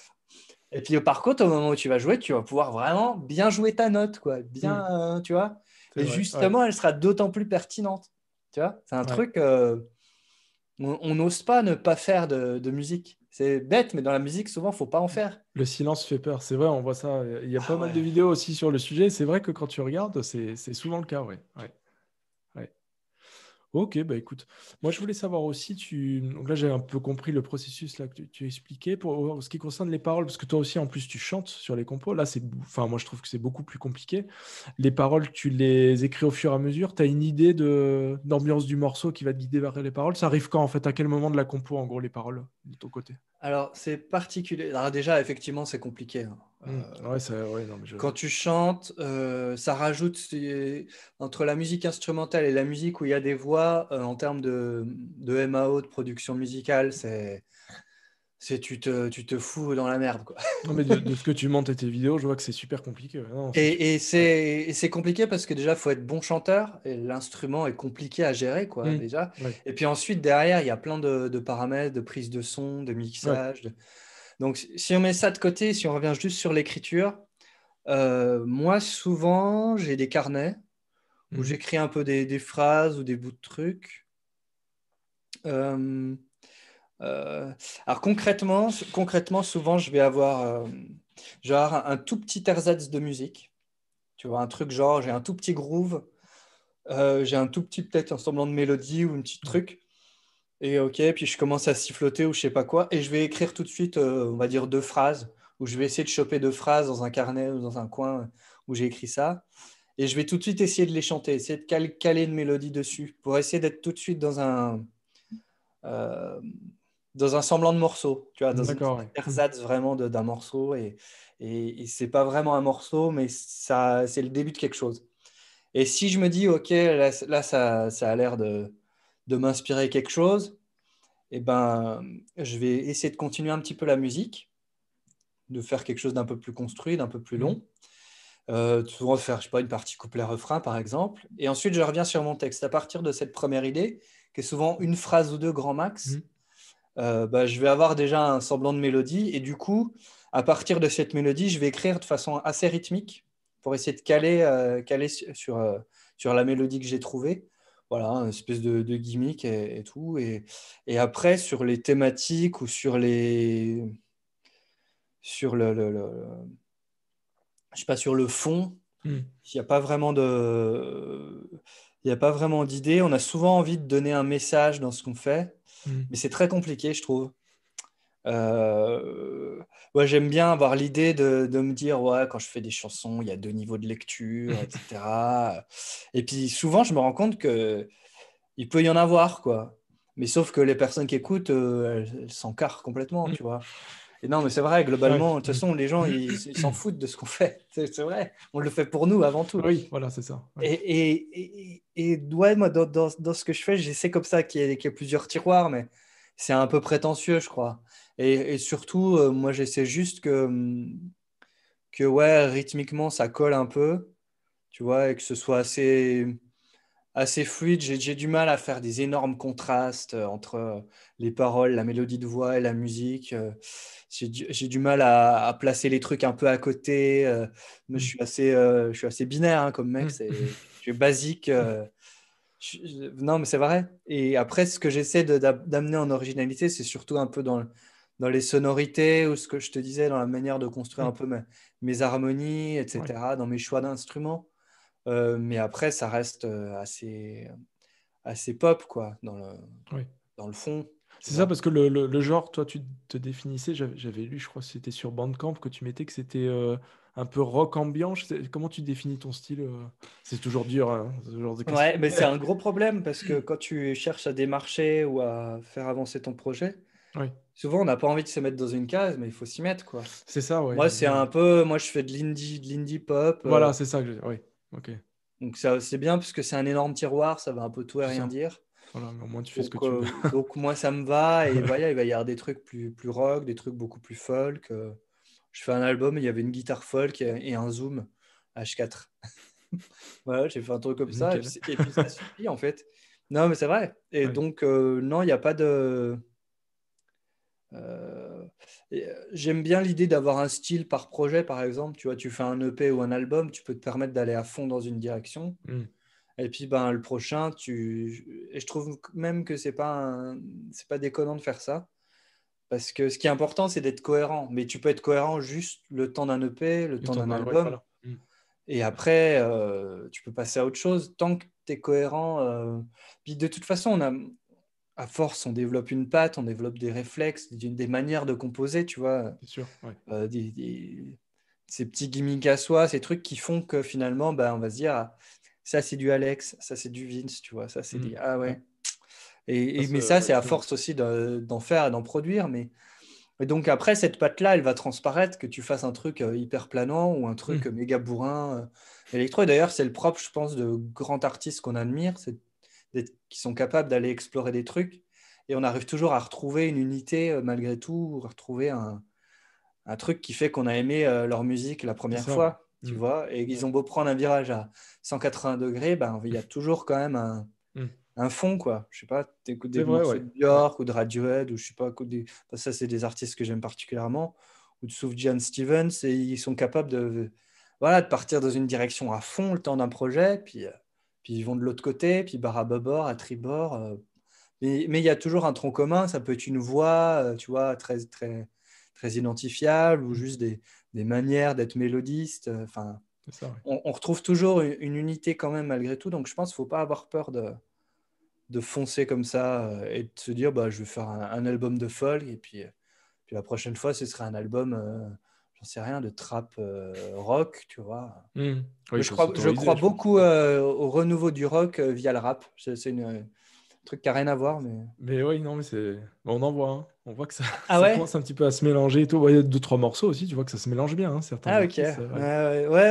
Et puis, par contre, au moment où tu vas jouer, tu vas pouvoir vraiment bien jouer ta note, quoi. Bien, mm. tu vois et justement, elle sera d'autant plus pertinente. Tu vois, c'est un truc. Euh, on n'ose pas ne pas faire de, musique. C'est bête, mais dans la musique, souvent, faut pas en faire. Le silence fait peur, c'est vrai, on voit ça. Il y a pas ah mal de vidéos aussi sur le sujet. C'est vrai que quand tu regardes, c'est souvent le cas, oui. Ok, bah écoute, moi je voulais savoir aussi, tu... donc là j'ai un peu compris le processus là que tu, expliquais pour, euh, ce qui concerne les paroles, parce que toi aussi en plus tu chantes sur les compos, là c'est, enfin moi je trouve que c'est beaucoup plus compliqué. Les paroles, tu les écris au fur et à mesure, tu as une idée de, d'ambiance du morceau qui va te guider vers les paroles, ça arrive quand en fait, à quel moment de la compo en gros les paroles de ton côté Alors c'est particulier, Alors, déjà effectivement c'est compliqué, hein. Mmh. Euh, quand tu chantes, euh, ça rajoute entre la musique instrumentale et la musique où il y a des voix euh, en termes de, de, MAO, de production musicale, c'est. tu te, tu te fous dans la merde. Quoi. [laughs] non, mais de, ce que tu montes et tes vidéos, je vois que c'est super compliqué. et, c'est compliqué parce que déjà, il faut être bon chanteur et l'instrument est compliqué à gérer. Quoi, mmh. déjà. Et puis ensuite, derrière, il y a plein de, paramètres, de prise de son, de mixage. De donc, si on met ça de côté, si on revient juste sur l'écriture, euh, moi, souvent, j'ai des carnets où mhm. j'écris un peu des, phrases ou des bouts de trucs. Euh, euh, alors, concrètement, concrètement, souvent, je vais avoir genre un, tout petit ersatz de musique. Tu vois, un truc genre, j'ai un tout petit groove, j'ai un tout petit, peut-être, un semblant de mélodie ou un petit mhm. truc et ok, puis je commence à siffloter ou je sais pas quoi, et je vais écrire tout de suite, euh, on va dire deux phrases, ou je vais essayer de choper deux phrases dans un carnet ou dans un coin euh, où j'ai écrit ça, et je vais tout de suite essayer de les chanter, essayer de caler une mélodie dessus, pour essayer d'être tout de suite dans un euh, dans un semblant de morceau, tu vois, dans un ersatz vraiment d'un morceau, et, et, c'est pas vraiment un morceau, mais ça c'est le début de quelque chose. Et si je me dis ok, là, là ça, ça a l'air de de m'inspirer quelque chose, eh ben, je vais essayer de continuer un petit peu la musique, de faire quelque chose d'un peu plus construit, d'un peu plus mmh. long. Euh, souvent faire, je sais pas, une partie couplet-refrain, par exemple. Et ensuite, je reviens sur mon texte. À partir de cette première idée, qui est souvent une phrase ou deux grand max, mmh. euh, bah, je vais avoir déjà un semblant de mélodie. Et du coup, à partir de cette mélodie, je vais écrire de façon assez rythmique pour essayer de caler, euh, euh, sur la mélodie que j'ai trouvée voilà, une espèce de, gimmick et, tout. Et, après, sur les thématiques ou sur les. sur le. je sais pas, sur le fond, hmm. il n'y a pas vraiment de. Il n'y a pas vraiment d'idée. On a souvent envie de donner un message dans ce qu'on fait, hmm. mais c'est très compliqué, je trouve. Euh, j'aime bien avoir l'idée de, de, me dire, ouais, quand je fais des chansons, il y a deux niveaux de lecture, etc. Et puis souvent, je me rends compte que il peut y en avoir, quoi. Mais sauf que les personnes qui écoutent, euh, elles s'encarrent complètement, mm. tu vois. Et non, mais c'est vrai, globalement, de toute mm. façon, les gens, mm. ils s'en foutent de ce qu'on fait. C'est vrai, on le fait pour nous avant tout. Oui, voilà, c'est ça. Et, et, et, et moi, dans, ce que je fais, j'essaie comme ça qu'il y, qu'il y plusieurs tiroirs, mais c'est un peu prétentieux, je crois. Et, surtout, euh, moi, j'essaie juste que, hum, que, ouais, rythmiquement, ça colle un peu, tu vois, et que ce soit assez, assez fluide. J'ai du mal à faire des énormes contrastes euh, entre euh, les paroles, la mélodie de voix et la musique. J'ai du, mal à, placer les trucs un peu à côté. je, mm. suis assez, je suis assez binaire hein, comme mec, mm. je suis basique. non, mais c'est vrai. Et après, ce que j'essaie d'amener en originalité, c'est surtout un peu dans, le dans les sonorités ou ce que je te disais, dans la manière de construire mm. un peu mes, harmonies, etc., dans mes choix d'instruments. Euh, mais après, ça reste euh, assez, euh, assez pop, quoi, dans le, dans le fond. C'est ça, parce que le, genre, toi, tu te définissais, j'avais lu, je crois que c'était sur Bandcamp, que tu mettais que c'était un peu rock ambiant. Comment tu définis ton style C'est toujours dur. Hein, de ouais, mais c'est un [laughs] gros problème, parce que quand tu cherches à démarcher ou à faire avancer ton projet, Souvent, on n'a pas envie de se mettre dans une case, mais il faut s'y mettre, quoi. C'est ça, oui. Moi, c'est un peu, moi, je fais de l'indie, de l'indie pop. Euh. Voilà, c'est ça que je... Oui, ok. Donc ça, c'est bien parce que c'est un énorme tiroir, ça va un peu tout et rien dire. Voilà, mais au moins tu fais donc, ce que tu veux. Euh, donc moi, ça me va et [laughs] voilà, il va y avoir des trucs plus, plus rock, des trucs beaucoup plus folk. Euh. Je fais un album, il y avait une guitare folk et un zoom H4. [laughs] voilà, j'ai fait un truc comme ça et puis, ça suffit en fait. Non, mais c'est vrai. Et donc non, il n'y a pas de euh, euh, j'aime bien l'idée d'avoir un style par projet, par exemple. Tu vois, tu fais un EP ou un album, tu peux te permettre d'aller à fond dans une direction. Hmm. Et puis, ben, le prochain, tu. Et je trouve même que c'est pas c'est pas déconnant de faire ça, parce que ce qui est important, c'est d'être cohérent. Mais tu peux être cohérent juste le temps d'un EP, le, temps, d'un album. Hmm. Et après, euh, tu peux passer à autre chose tant que tu es cohérent. Puis de toute façon, on a, à force, on développe une patte, on développe des réflexes, des manières de composer, tu vois. C'est sûr, euh, ces petits gimmicks à soi, ces trucs qui font que finalement, ben, on va se dire, ah, ça c'est du Alex, ça c'est du Vince, tu vois, ça c'est mm. des... Ah ouais. Et, mais ça, c'est à force aussi d'en faire d'en produire. Mais... donc après, cette patte-là, elle va transparaître, que tu fasses un truc euh, hyper planant ou un truc mm. méga bourrin euh, électro. Et d'ailleurs, c'est le propre, je pense, de grands artistes qu'on admire, c'est qui sont capables d'aller explorer des trucs. Et on arrive toujours à retrouver une unité euh, malgré tout, retrouver un, truc qui fait qu'on a aimé euh, leur musique la première fois, tu mm. vois. Et ils ont beau prendre un virage à 180 degrés, ben, il y a mm. toujours quand même mm. un, fond, quoi. Je sais pas, tu écoutes des morceaux de Björk ou de Radiohead, ou je sais pas, des... ça c'est des artistes que j'aime particulièrement, ou de Sufjan Stevens, et ils sont capables de, voilà, de partir dans une direction à fond le temps d'un projet, puis euh, ils vont de l'autre côté, puis barre à bâbord, à tribord. Euh. mais, il y a toujours un tronc commun, ça peut être une voix, euh, tu vois, très, très, très identifiable, ou juste des, des manières d'être mélodiste. Euh, enfin, on, retrouve toujours une, unité quand même malgré tout, donc je pense qu'il ne faut pas avoir peur de, de foncer comme ça et de se dire bah, je vais faire un, un album de folk, et puis, puis la prochaine fois, ce sera un album j'en sais rien, de trap euh, rock, tu vois. Hmm. je, crois, je crois beaucoup euh, au renouveau du rock euh, via le rap. C'est une, truc qui n'a rien à voir. Mais, mais oui, non, mais c'est. on en voit. Hein. On voit que ça, ah commence un petit peu à se mélanger et tout. Il y a deux, trois morceaux aussi, tu vois que ça se mélange bien, hein, certains. Ah, ok.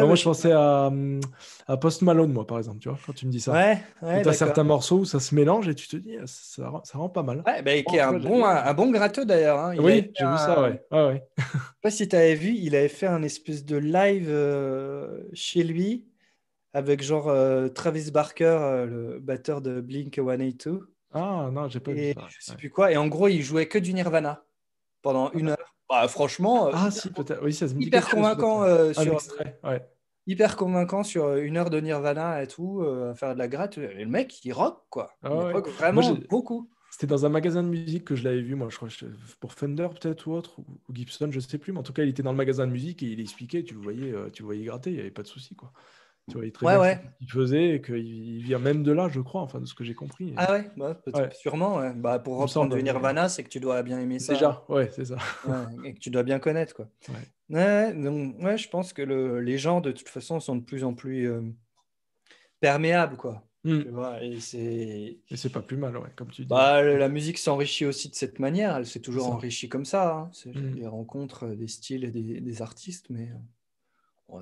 moi, je pensais à, à, Post Malone, moi, par exemple, tu vois, quand tu me dis ça. Ouais, Tu as certains morceaux où ça se mélange et tu te dis, ah, ça, rend pas mal. Ouais, bah, qui est un, bon, un, bon gratteux d'ailleurs. Hein. Oui, j'ai vu ça, ouais. ouais, sais pas si tu avais vu, il avait fait un espèce de live euh, chez lui avec genre euh, Travis Barker, euh, le batteur de Blink 182. Ah non, j'ai pas vu Je sais plus quoi. Et en gros, il jouait que du Nirvana pendant une heure. Bah, franchement, euh, ah, si, peut-être. Oui, ça se hyper convaincant sur. Hyper convaincant sur une heure de Nirvana et tout, à faire de la gratte. Et le mec, il rock quoi. Ah il rock vraiment beaucoup. C'était dans un magasin de musique que je l'avais vu, moi, je crois, pour Fender peut-être ou autre, ou Gibson, je sais plus, mais en tout cas, il était dans le magasin de musique et il expliquait, tu le voyais, tu voyais gratter, il n'y avait pas de souci, quoi il faisait et qu'il vient même de là, je crois, enfin, de ce que j'ai compris. Ah ouais, bah, sûrement. Bah, pour reprendre devenir Nirvana, c'est que tu dois bien aimer ça. Déjà, ouais, c'est ça. et que tu dois bien connaître, quoi. Ouais. donc, ouais, je pense que les gens, de toute façon, sont de plus en plus euh, perméables, quoi. Hmm. vois, et c'est... pas plus mal, ouais, comme tu dis. Bah, la musique s'enrichit aussi de cette manière. Elle s'est toujours enrichie comme ça. les hein. hmm. rencontres euh, des styles et des, des artistes, mais... Euh, on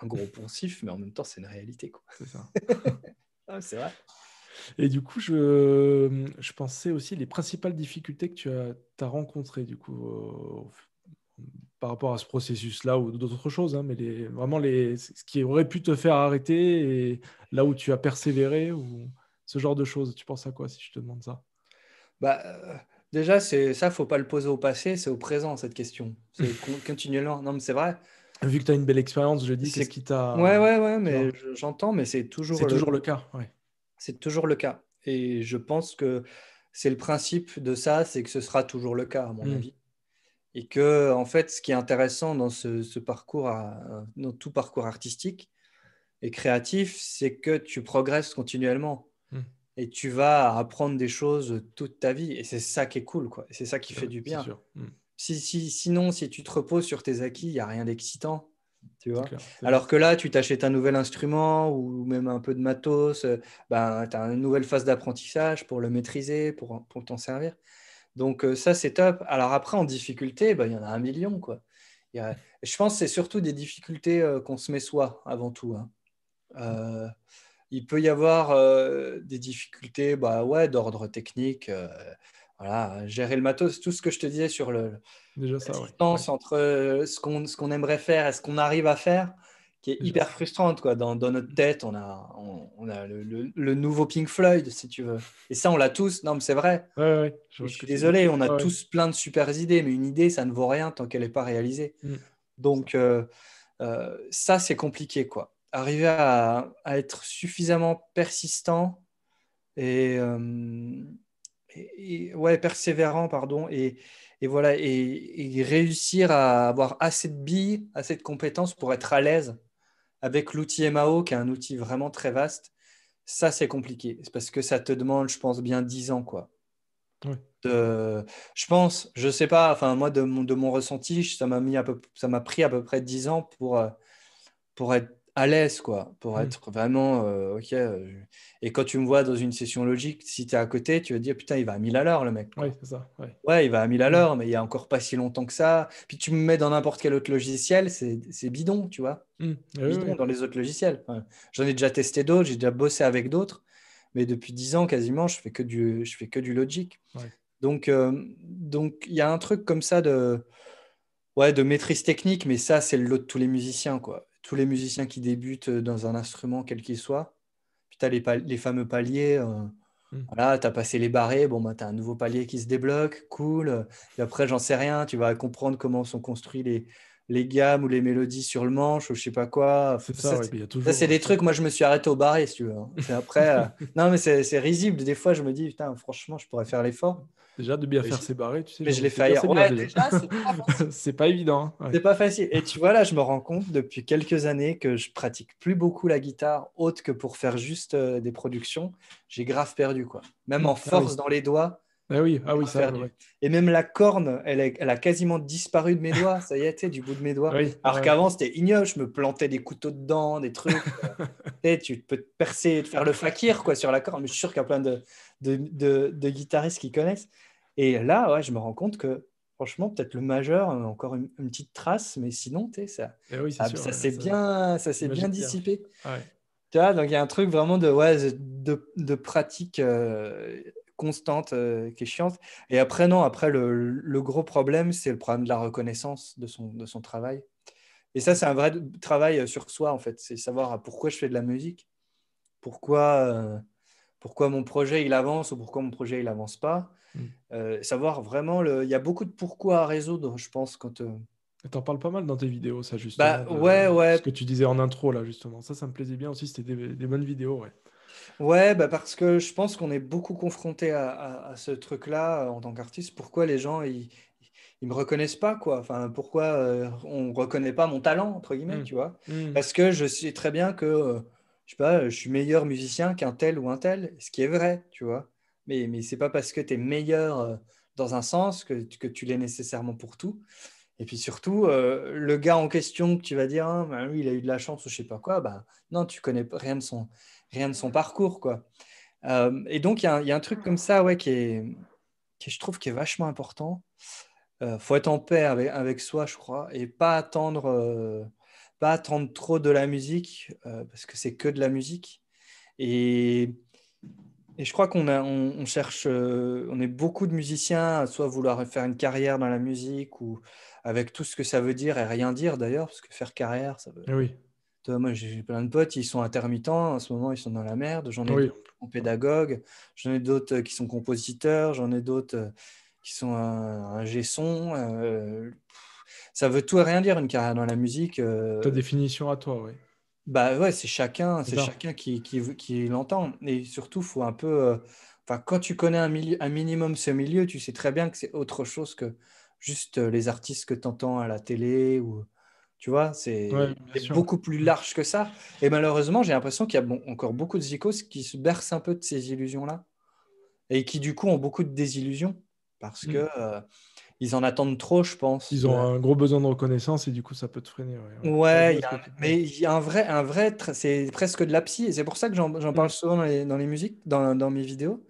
un gros poncif, mais en même temps, c'est une réalité. C'est [laughs] ah, c'est vrai. Et du coup, je, je, pensais aussi les principales difficultés que tu as, as rencontrées du coup, euh, par rapport à ce processus-là ou d'autres choses, hein, mais les, vraiment les, ce qui aurait pu te faire arrêter et là où tu as persévéré ou ce genre de choses. Tu penses à quoi si je te demande ça bah, euh, déjà, c'est ça, faut pas le poser au passé, c'est au présent cette question. C'est continuellement. Non, mais c'est vrai. Vu que tu as une belle expérience, je dis, c'est ce qui t'a. Ouais, ouais, ouais, mais j'entends, mais c'est toujours. C'est toujours le cas, ouais. C'est toujours le cas. Et je pense que c'est le principe de ça, c'est que ce sera toujours le cas, à mon hmm. avis. Et que, en fait, ce qui est intéressant dans ce, parcours, à, dans tout parcours artistique et créatif, c'est que tu progresses continuellement. Hmm. Et tu vas apprendre des choses toute ta vie. Et c'est ça qui est cool, quoi. C'est ça qui fait du bien. Sûr. Hmm si, sinon, si tu te reposes sur tes acquis, il n'y a rien d'excitant. Tu vois Alors que là, tu t'achètes un nouvel instrument ou même un peu de matos, euh, ben, tu as une nouvelle phase d'apprentissage pour le maîtriser, pour, pour t'en servir. Donc euh, ça, c'est top. Alors après, en difficulté, ben, il y en a un million. Quoi. Je pense que c'est surtout des difficultés euh, qu'on se met soi avant tout. Hein. il peut y avoir des difficultés bah, ouais, d'ordre technique voilà, gérer le matos, tout ce que je te disais sur le, la distance entre euh, ce qu'on, ce qu'on aimerait faire et ce qu'on arrive à faire, qui est hyper frustrante. Quoi. Dans, dans, notre tête, on a, on, a le, le, nouveau Pink Floyd, si tu veux. Et ça, on l'a tous. Non, mais c'est vrai. je, suis désolé, on a tous plein de super idées, mais une idée, ça ne vaut rien tant qu'elle n'est pas réalisée. Mm. Donc, euh, euh, ça, c'est compliqué. quoi. Arriver à, à être suffisamment persistant et ouais, persévérant, pardon, et, voilà, et, réussir à avoir assez de billes, assez de compétences pour être à l'aise avec l'outil MAO, qui est un outil vraiment très vaste, ça c'est compliqué. C'est parce que ça te demande, je pense, bien 10 ans, quoi. De, je pense, je sais pas, enfin moi de mon, de mon ressenti, ça m'a mis peu, pris à peu près 10 ans pour, euh, pour être à l'aise, quoi, pour mm. être vraiment euh, OK. Euh, et quand tu me vois dans une session logique, si tu es à côté, tu vas dire Putain, il va à 1000 à l'heure, le mec. c'est ça. Ouais. il va à 1000 à mm. l'heure, mais il y a encore pas si longtemps que ça. Puis tu me mets dans n'importe quel autre logiciel, c'est, bidon, tu vois. Mm. Eh bidon dans les autres logiciels. j'en ai déjà testé d'autres, j'ai déjà bossé avec d'autres, mais depuis dix ans quasiment, je fais que du, je fais que du logique. Donc, euh, donc il y a un truc comme ça de. Ouais, de maîtrise technique, mais ça, c'est le lot de tous les musiciens, quoi tous les musiciens qui débutent euh, dans un instrument, quel qu'il soit. Puis tu les, les, fameux paliers. Euh, hmm. tu as passé les barrés, bon, bah, tu as un nouveau palier qui se débloque, cool. Et après, j'en sais rien, tu vas comprendre comment sont construits les, gammes ou les mélodies sur le manche ou je sais pas quoi. C'est ça, c'est des euh, trucs, moi je me suis arrêté au barré, si tu veux. Hein. après, [laughs] non, mais c'est risible. Des fois, je me dis, putain, franchement, je pourrais faire l'effort. Déjà, de bien faire ses barrés, tu sais. Mais je l'ai fait [laughs] c'est pas, évident. Hein, c'est pas facile. Et tu vois, là, je me rends compte depuis quelques années que je pratique plus beaucoup la guitare autre que pour faire juste euh, des productions. J'ai grave perdu, quoi. Même en ah force dans les doigts. Ah oui, ah oui ça. Et même la corne, elle, est, elle, a quasiment disparu de mes doigts. ça y est, du bout de mes doigts. Ah oui, Alors qu'avant, c'était ignoble. Je me plantais des couteaux dedans, des trucs. [laughs] tu peux te percer, te faire le fakir, quoi, sur la corne. Mais je suis sûr qu'il y a plein de, de guitaristes qui connaissent. Et là, ouais, je me rends compte que franchement, peut-être le majeur, encore une, petite trace, mais sinon, tu ça, eh ah, ça, s'est bien, ça bien dissipé. Tu donc il y a un truc vraiment de, ouais, de, de pratique euh, constante euh, qui est chiante. Et après, non, après, le, le gros problème, c'est le problème de la reconnaissance de son, de son travail. Et ça, c'est un vrai travail euh, sur soi, en fait. C'est savoir ah, pourquoi je fais de la musique, pourquoi, pourquoi mon projet, il avance ou pourquoi mon projet, il avance pas. Mm. Euh, savoir vraiment, il y a beaucoup de pourquoi à résoudre, je pense, quand. Euh. T'en parles pas mal dans tes vidéos, ça justement. ouais, bah, ouais. Ce que tu disais en intro là justement, ça, ça me plaisait bien aussi. C'était des, bonnes vidéos, ouais. Ouais, bah parce que je pense qu'on est beaucoup confronté à, ce truc-là euh, en tant qu'artiste. Pourquoi les gens ils, me reconnaissent pas quoi Enfin, pourquoi on reconnaît pas mon talent entre guillemets, mm. tu vois mm. Parce que je sais très bien que je sais pas, je suis meilleur musicien qu'un tel ou un tel, ce qui est vrai, tu vois mais, mais ce n'est pas parce que tu es meilleur euh, dans un sens que, que tu l'es nécessairement pour tout. Et puis surtout, euh, le gars en question que tu vas dire, hein, bah, lui, il a eu de la chance ou je sais pas quoi, bah, non, tu connais rien de son, rien de son parcours. quoi. Euh, et donc, il y, a un truc comme ça ouais, qui, est, je trouve, qui est vachement important. Il faut être en paix avec, avec, soi, je crois, et pas attendre, pas attendre trop de la musique, parce que c'est que de la musique. Et et je crois qu'on on, cherche, euh, on est beaucoup de musiciens à soit vouloir faire une carrière dans la musique ou avec tout ce que ça veut dire et rien dire d'ailleurs, parce que faire carrière, ça veut. Eh oui. moi, j'ai plein de potes, ils sont intermittents. En ce moment, ils sont dans la merde. J'en ai d'autres qui sont j'en ai d'autres euh, qui sont compositeurs, j'en ai d'autres euh, qui sont un, gesson. ça veut tout et rien dire une carrière dans la musique. Ta définition à toi, oui. Bah ouais, c'est chacun, c'est chacun qui, qui, qui l'entend. Et surtout, faut un peu. Euh, enfin, quand tu connais un, milieu, un minimum ce milieu, tu sais très bien que c'est autre chose que juste euh, les artistes que tu entends à la télé ou. Tu vois, c'est beaucoup plus large que ça. Et malheureusement, j'ai l'impression qu'il y a encore beaucoup de zikos qui se bercent un peu de ces illusions-là et qui, du coup, ont beaucoup de désillusions parce mmh. que euh, ils en attendent trop, je pense. Ils ont un gros besoin de reconnaissance et du coup, ça peut te freiner. Ouais, mais il y a un vrai, un vrai c'est presque de la psy. c'est pour ça que j'en parle mm. souvent dans les, dans les musiques, dans, dans, mes vidéos.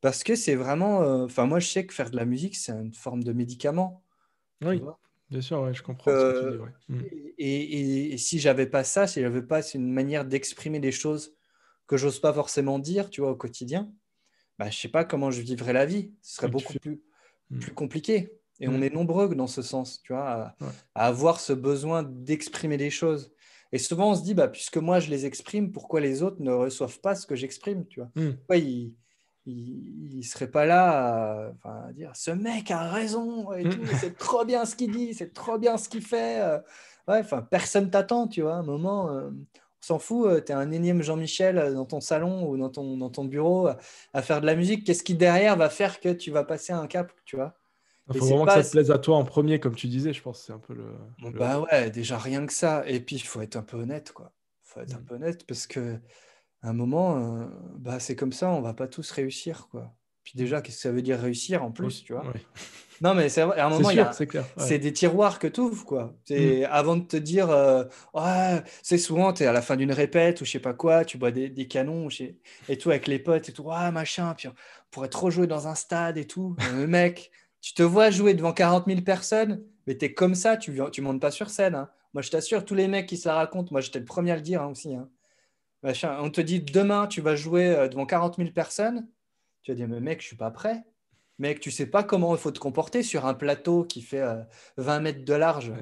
Parce que c'est vraiment. Euh, enfin, moi, je sais que faire de la musique, c'est une forme de médicament. Oui, bien sûr, je comprends euh, mm. Et, et, si j'avais pas ça, si j'avais pas une manière d'exprimer des choses que j'ose pas forcément dire, tu vois, au quotidien, bah, je sais pas comment je vivrais la vie. Ce serait beaucoup plus, mm. plus compliqué. Et on mm. est nombreux dans ce sens, tu vois, à, avoir ce besoin d'exprimer des choses. Et souvent, on se dit, bah, puisque moi, je les exprime, pourquoi les autres ne reçoivent pas ce que j'exprime, tu vois mm. pourquoi ils, il, ne serait pas là à, dire ce mec a raison mm. et c'est trop bien ce qu'il dit, c'est trop bien ce qu'il fait. Euh. Ouais, enfin, personne t'attend, tu vois. un moment, euh, on s'en fout, euh, tu es un énième Jean-Michel dans ton salon ou dans ton, bureau à faire de la musique. Qu'est-ce qui derrière va faire que tu vas passer un cap, tu vois il faut vraiment que ça te plaise à toi en premier, comme tu disais, je pense. C'est un peu le, Bah ouais, déjà rien que ça. Et puis, il faut être un peu honnête, quoi. faut être un mmh. peu honnête parce que un moment, euh, bah, c'est comme ça, on va pas tous réussir, quoi. Puis déjà, qu'est-ce que ça veut dire réussir en plus, tu vois Non, mais à un [laughs] moment, c'est des tiroirs que tu ouvres, quoi. c'est mmh. Avant de te dire, euh, c'est souvent, tu es à la fin d'une répète ou je sais pas quoi, tu bois des, canons et tout avec les potes et tout, ouais, machin, puis on pourrait trop jouer dans un stade et tout. le euh, mec, tu te vois jouer devant 40 000 personnes, mais tu es comme ça, tu ne montes pas sur scène. Hein. Moi, je t'assure, tous les mecs qui se la racontent, moi, j'étais le premier à le dire hein, aussi. Hein. on te dit demain, tu vas jouer euh, devant 40 000 personnes. Tu vas dire, mais mec, je suis pas prêt. Mec, tu sais pas comment il faut te comporter sur un plateau qui fait 20 euh, mètres de large,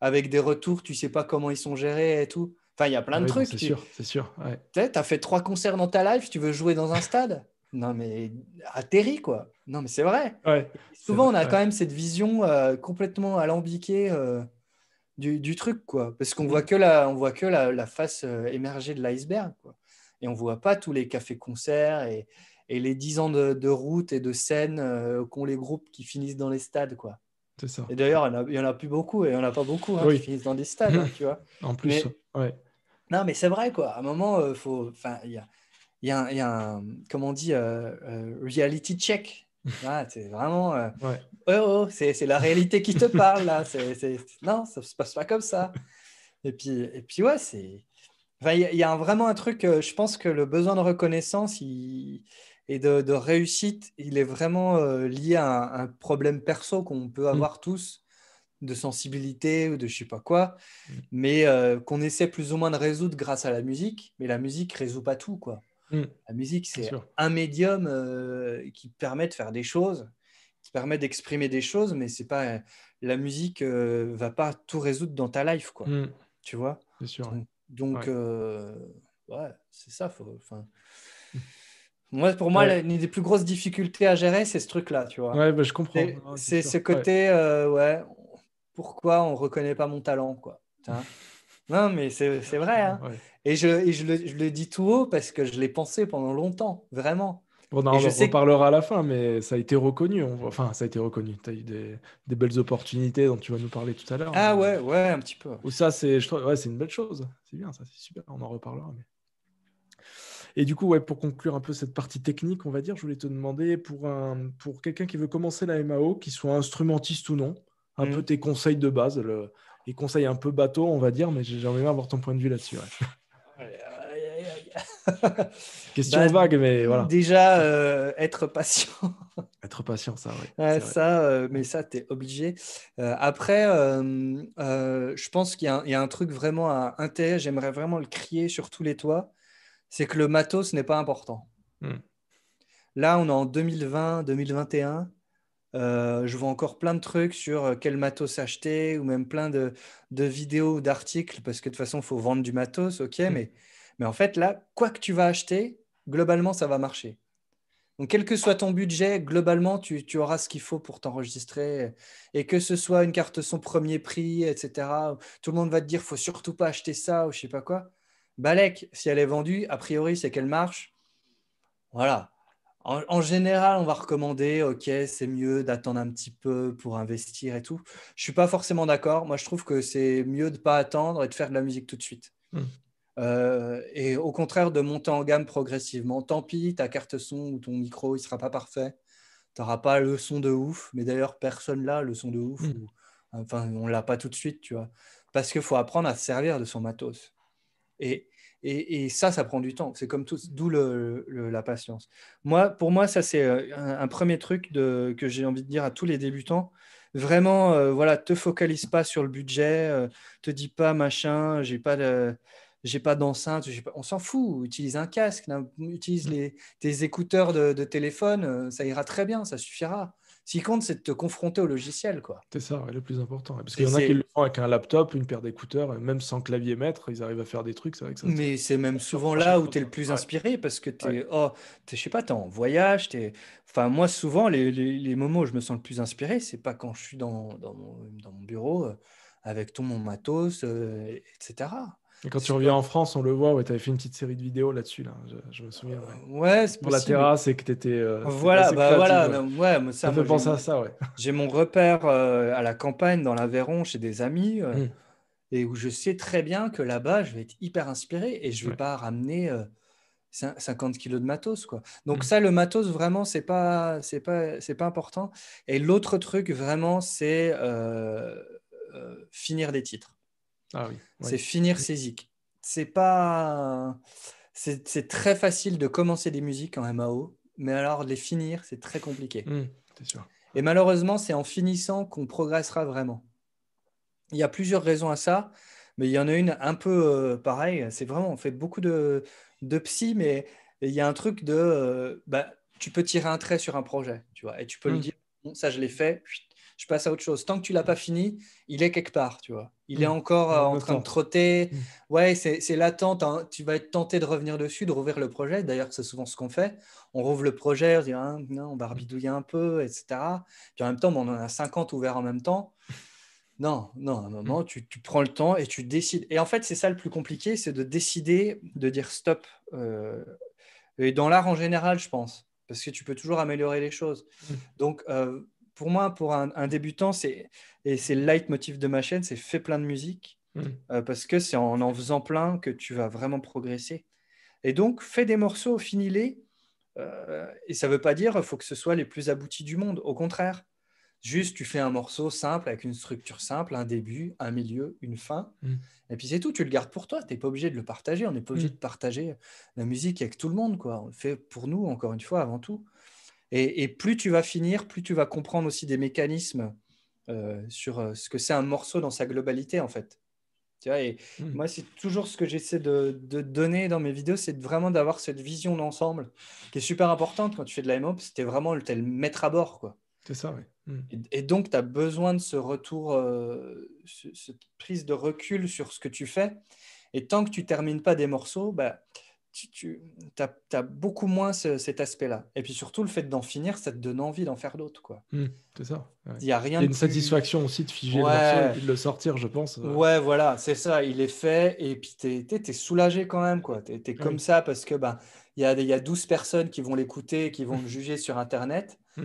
avec des retours, tu sais pas comment ils sont gérés et tout. Enfin, il y a plein de trucs. C'est sûr, c'est sûr. Tu as fait trois concerts dans ta life, tu veux jouer dans un stade non mais atterri quoi. Non mais c'est vrai. souvent on a quand même cette vision euh, complètement alambiquée euh, du, truc quoi, parce qu'on mm. voit que la, on voit que la, face euh, émergée de l'iceberg quoi, et on voit pas tous les cafés-concerts et, les dix ans de, route et de scène qu'ont les groupes qui finissent dans les stades quoi. C'est ça. Et d'ailleurs il y en a plus beaucoup et il n'y en a pas beaucoup hein, qui finissent dans des stades hein, tu vois. [laughs] En plus. Non mais c'est vrai quoi. À un moment faut, enfin il y a il y, a un, comment on dit, euh, euh, reality check. [laughs] c'est vraiment, euh, oh, oh, oh, c'est la réalité qui te parle là. non, ça se passe pas comme ça. Et puis, et ouais, c'est. il y a, vraiment un truc. je pense que le besoin de reconnaissance et de, réussite, il est vraiment lié à un, problème perso qu'on peut mm. avoir tous de sensibilité ou de je sais pas quoi, mm. mais qu'on essaie plus ou moins de résoudre grâce à la musique. Mais la musique résout pas tout, quoi. Mm. La musique, c'est un médium euh, qui permet de faire des choses, qui permet d'exprimer des choses, mais c'est pas la musique euh, va pas tout résoudre dans ta life, quoi. Mm. Tu vois sûr. Donc, euh, ouais. c'est ça. Faut, mm. moi, pour moi, l'une des plus grosses difficultés à gérer, c'est ce truc-là, tu vois. Ouais, bah, je comprends. C'est ce côté, ouais, pourquoi on reconnaît pas mon talent, quoi. Non, mais c'est vrai. Hein. Et, je, je, le, dis tout haut parce que je l'ai pensé pendant longtemps, vraiment. on en reparlera à la fin, mais ça a été reconnu. Enfin, ça a été reconnu. Tu as eu des, belles opportunités dont tu vas nous parler tout à l'heure. Ah ouais, ouais, un petit peu. Ou ça, c'est ouais, une belle chose. C'est bien, ça, c'est super. On en reparlera. Et du coup, ouais, pour conclure un peu cette partie technique, on va dire, je voulais te demander pour, un, pour quelqu'un qui veut commencer la MAO, qui soit instrumentiste ou non, un peu mm. tes conseils de base. Le, des conseils un peu bateau, on va dire, mais j'aimerais bien avoir ton point de vue là-dessus. [laughs] [laughs] Question bah, vague, mais voilà. Déjà, euh, être patient. [laughs] être patient, ça, oui. ça, euh, mais ça, tu es obligé. Euh, après, je pense qu'il y, a un truc vraiment à intérêt, j'aimerais vraiment le crier sur tous les toits, c'est que le matos n'est pas important. Hmm. Là, on est en 2020, 2021. Euh, je vois encore plein de trucs sur euh, quel matos acheter ou même plein de, vidéos ou d'articles parce que de toute façon, il faut vendre du matos, ok, mm. mais, en fait, là, quoi que tu vas acheter, globalement, ça va marcher. Donc, quel que soit ton budget, globalement, tu, auras ce qu'il faut pour t'enregistrer. Et que ce soit une carte son premier prix, etc., tout le monde va te dire, faut surtout pas acheter ça ou je sais pas quoi. Balek, si elle est vendue, a priori, c'est qu'elle marche. Voilà, en, général, on va recommander, ok, c'est mieux d'attendre un petit peu pour investir et tout. Je ne suis pas forcément d'accord. Moi, je trouve que c'est mieux de pas attendre et de faire de la musique tout de suite. Hmm. Euh, et au contraire, de monter en gamme progressivement. Tant pis, ta carte son ou ton micro, il sera pas parfait. Tu n'auras pas le son de ouf. Mais d'ailleurs, personne là, le son de ouf. Hmm. enfin, on l'a pas tout de suite, tu vois. Parce qu'il faut apprendre à se servir de son matos. Et et, ça, ça prend du temps. C'est comme tout, d'où la patience. Moi, pour moi, ça, c'est euh, un, premier truc que j'ai envie de dire à tous les débutants. Vraiment, euh, voilà, te focalise pas sur le budget, euh, te dis pas machin, j'ai pas J'ai pas d'enceinte, on s'en fout. Utilise un casque, utilise mm. les, tes écouteurs de téléphone, ça ira très bien, ça suffira. Ce qui compte, c'est de te confronter au logiciel. quoi. C'est ça, le plus important. Parce qu'il y en a qui le font avec un laptop, une paire d'écouteurs, euh, même sans clavier maître, ils arrivent à faire des trucs. Vrai ça, Mais c'est même souvent là où tu es le plus inspiré parce que tu es, oh, je sais pas, en voyage. Enfin, moi, souvent, les, moments où je me sens le plus inspiré, c'est pas quand je suis dans, mon, bureau euh, avec tout mon matos, euh, etc. Et quand tu reviens en France, on le voit, tu avais fait une petite série de vidéos là-dessus, là. je, me souviens. Ouais, euh, Pour la terrasse et que tu étais. Euh, voilà, bah voilà, ouais. ça, me fait penser à ça, ouais. J'ai mon repère euh, à la campagne, dans l'Aveyron, chez des amis, hmm. et où je sais très bien que là-bas, je vais être hyper inspiré et je ne vais pas ramener 50 kilos de matos, quoi. Donc, hmm. ça, le matos, vraiment, ce n'est pas, c'est pas important. Et l'autre truc, vraiment, c'est finir des titres. Ah c'est finir ses zik. C'est pas. C'est très facile de commencer des musiques en MAO, mais alors les finir, c'est très compliqué. Hmm, et malheureusement, c'est en finissant qu'on progressera vraiment. Il y a plusieurs raisons à ça, mais il y en a une un peu euh, pareille. C'est vraiment, on fait beaucoup de, de psy, mais il y a un truc de. Euh, bah, tu peux tirer un trait sur un projet, tu vois, et tu peux lui hmm. dire, ça je l'ai fait, je passe à autre chose. Tant que tu l'as pas fini, il est quelque part, tu vois. Il est mm. encore euh, en train de trotter. Mm. Ouais, c'est latent. Hein. Tu vas être tenté de revenir dessus, de rouvrir le projet. D'ailleurs, c'est souvent ce qu'on fait. On rouvre le projet, on dit, hein, non, on barbidouille un peu, etc. Puis en même temps, on en a 50 ouverts en même temps. Non, non, à un moment, mm. tu, prends le temps et tu décides. Et en fait, c'est ça le plus compliqué, c'est de décider de dire stop. Euh, et dans l'art en général, je pense, parce que tu peux toujours améliorer les choses. Donc, euh, pour moi, pour un, débutant, c'est et c'est le leitmotiv de ma chaîne, c'est fais plein de musique hmm. euh, parce que c'est en en faisant plein que tu vas vraiment progresser. Et donc, fais des morceaux, finis-les. Euh, et ça ne veut pas dire faut que ce soit les plus aboutis du monde. Au contraire, juste tu fais un morceau simple avec une structure simple, un début, un milieu, une fin. Hmm. Et puis c'est tout, tu le gardes pour toi. Tu n'es pas obligé de le partager. On n'est pas obligé hmm. de partager la musique avec tout le monde. Quoi. On le fait pour nous, encore une fois, avant tout. Et, plus tu vas finir, plus tu vas comprendre aussi des mécanismes euh, sur euh, ce que c'est un morceau dans sa globalité, en fait. Tu vois, et hmm. moi, c'est toujours ce que j'essaie de, donner dans mes vidéos, c'est vraiment d'avoir cette vision d'ensemble qui est super importante quand tu fais de la MOP, c'était vraiment le tel mettre à bord, quoi. C'est ça, oui. Hmm. Et, donc, tu as besoin de ce retour, euh, cette prise de recul sur ce que tu fais. Et tant que tu termines pas des morceaux, bah, tu, tu as, beaucoup moins cet aspect-là. Et puis surtout, le fait d'en finir, ça te donne envie d'en faire d'autres. quoi. Mmh, c'est ça. Il y a rien. une satisfaction aussi de figer le de le sortir, je pense. Euh. Ouais, voilà, c'est ça. Il est fait. Et puis, tu es, soulagé quand même. Tu es, comme ça parce que ben, il y a, y a 12 personnes qui vont l'écouter, qui vont le juger sur Internet. Mmh.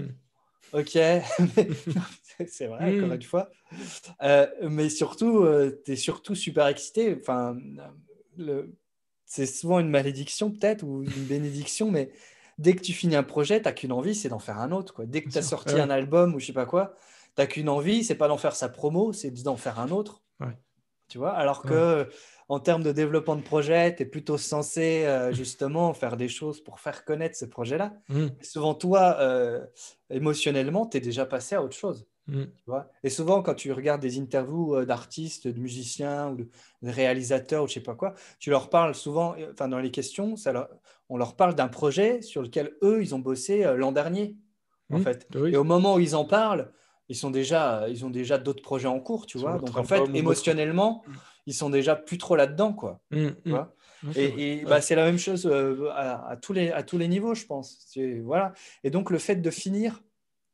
Ok, [laughs] c'est vrai, mmh. encore une fois. Euh, mais surtout, euh, tu es surtout super excité. Enfin, le, c'est souvent une malédiction peut-être ou une bénédiction, mais dès que tu finis un projet, tu t'as qu'une envie, c'est d'en faire un autre. Quoi. Dès que tu as sorti ah un album ou je sais pas quoi, t'as qu'une envie, c'est pas d'en faire sa promo, c'est d'en faire un autre. Tu vois Alors que en termes de développement de projet, tu es plutôt censé euh, justement faire des choses pour faire connaître ce projet-là. Mmh. Souvent, toi, euh, émotionnellement, tu es déjà passé à autre chose. Mm. et souvent, quand tu regardes des interviews euh, d'artistes, de musiciens ou de réalisateurs ou je sais pas quoi, tu leur parles souvent, euh, enfin dans les questions, ça on leur parle d'un projet sur lequel eux, ils ont bossé euh, l'an dernier, en mm. fait. Et au moment où ils en parlent, ils sont déjà, ils ont déjà d'autres projets en cours, tu vois. Donc en fait, émotionnellement, ils mm. ils sont déjà plus trop là-dedans, quoi. et, bah, c'est la même chose à, à, tous les, à tous les niveaux, je pense. Voilà. Et donc le fait de finir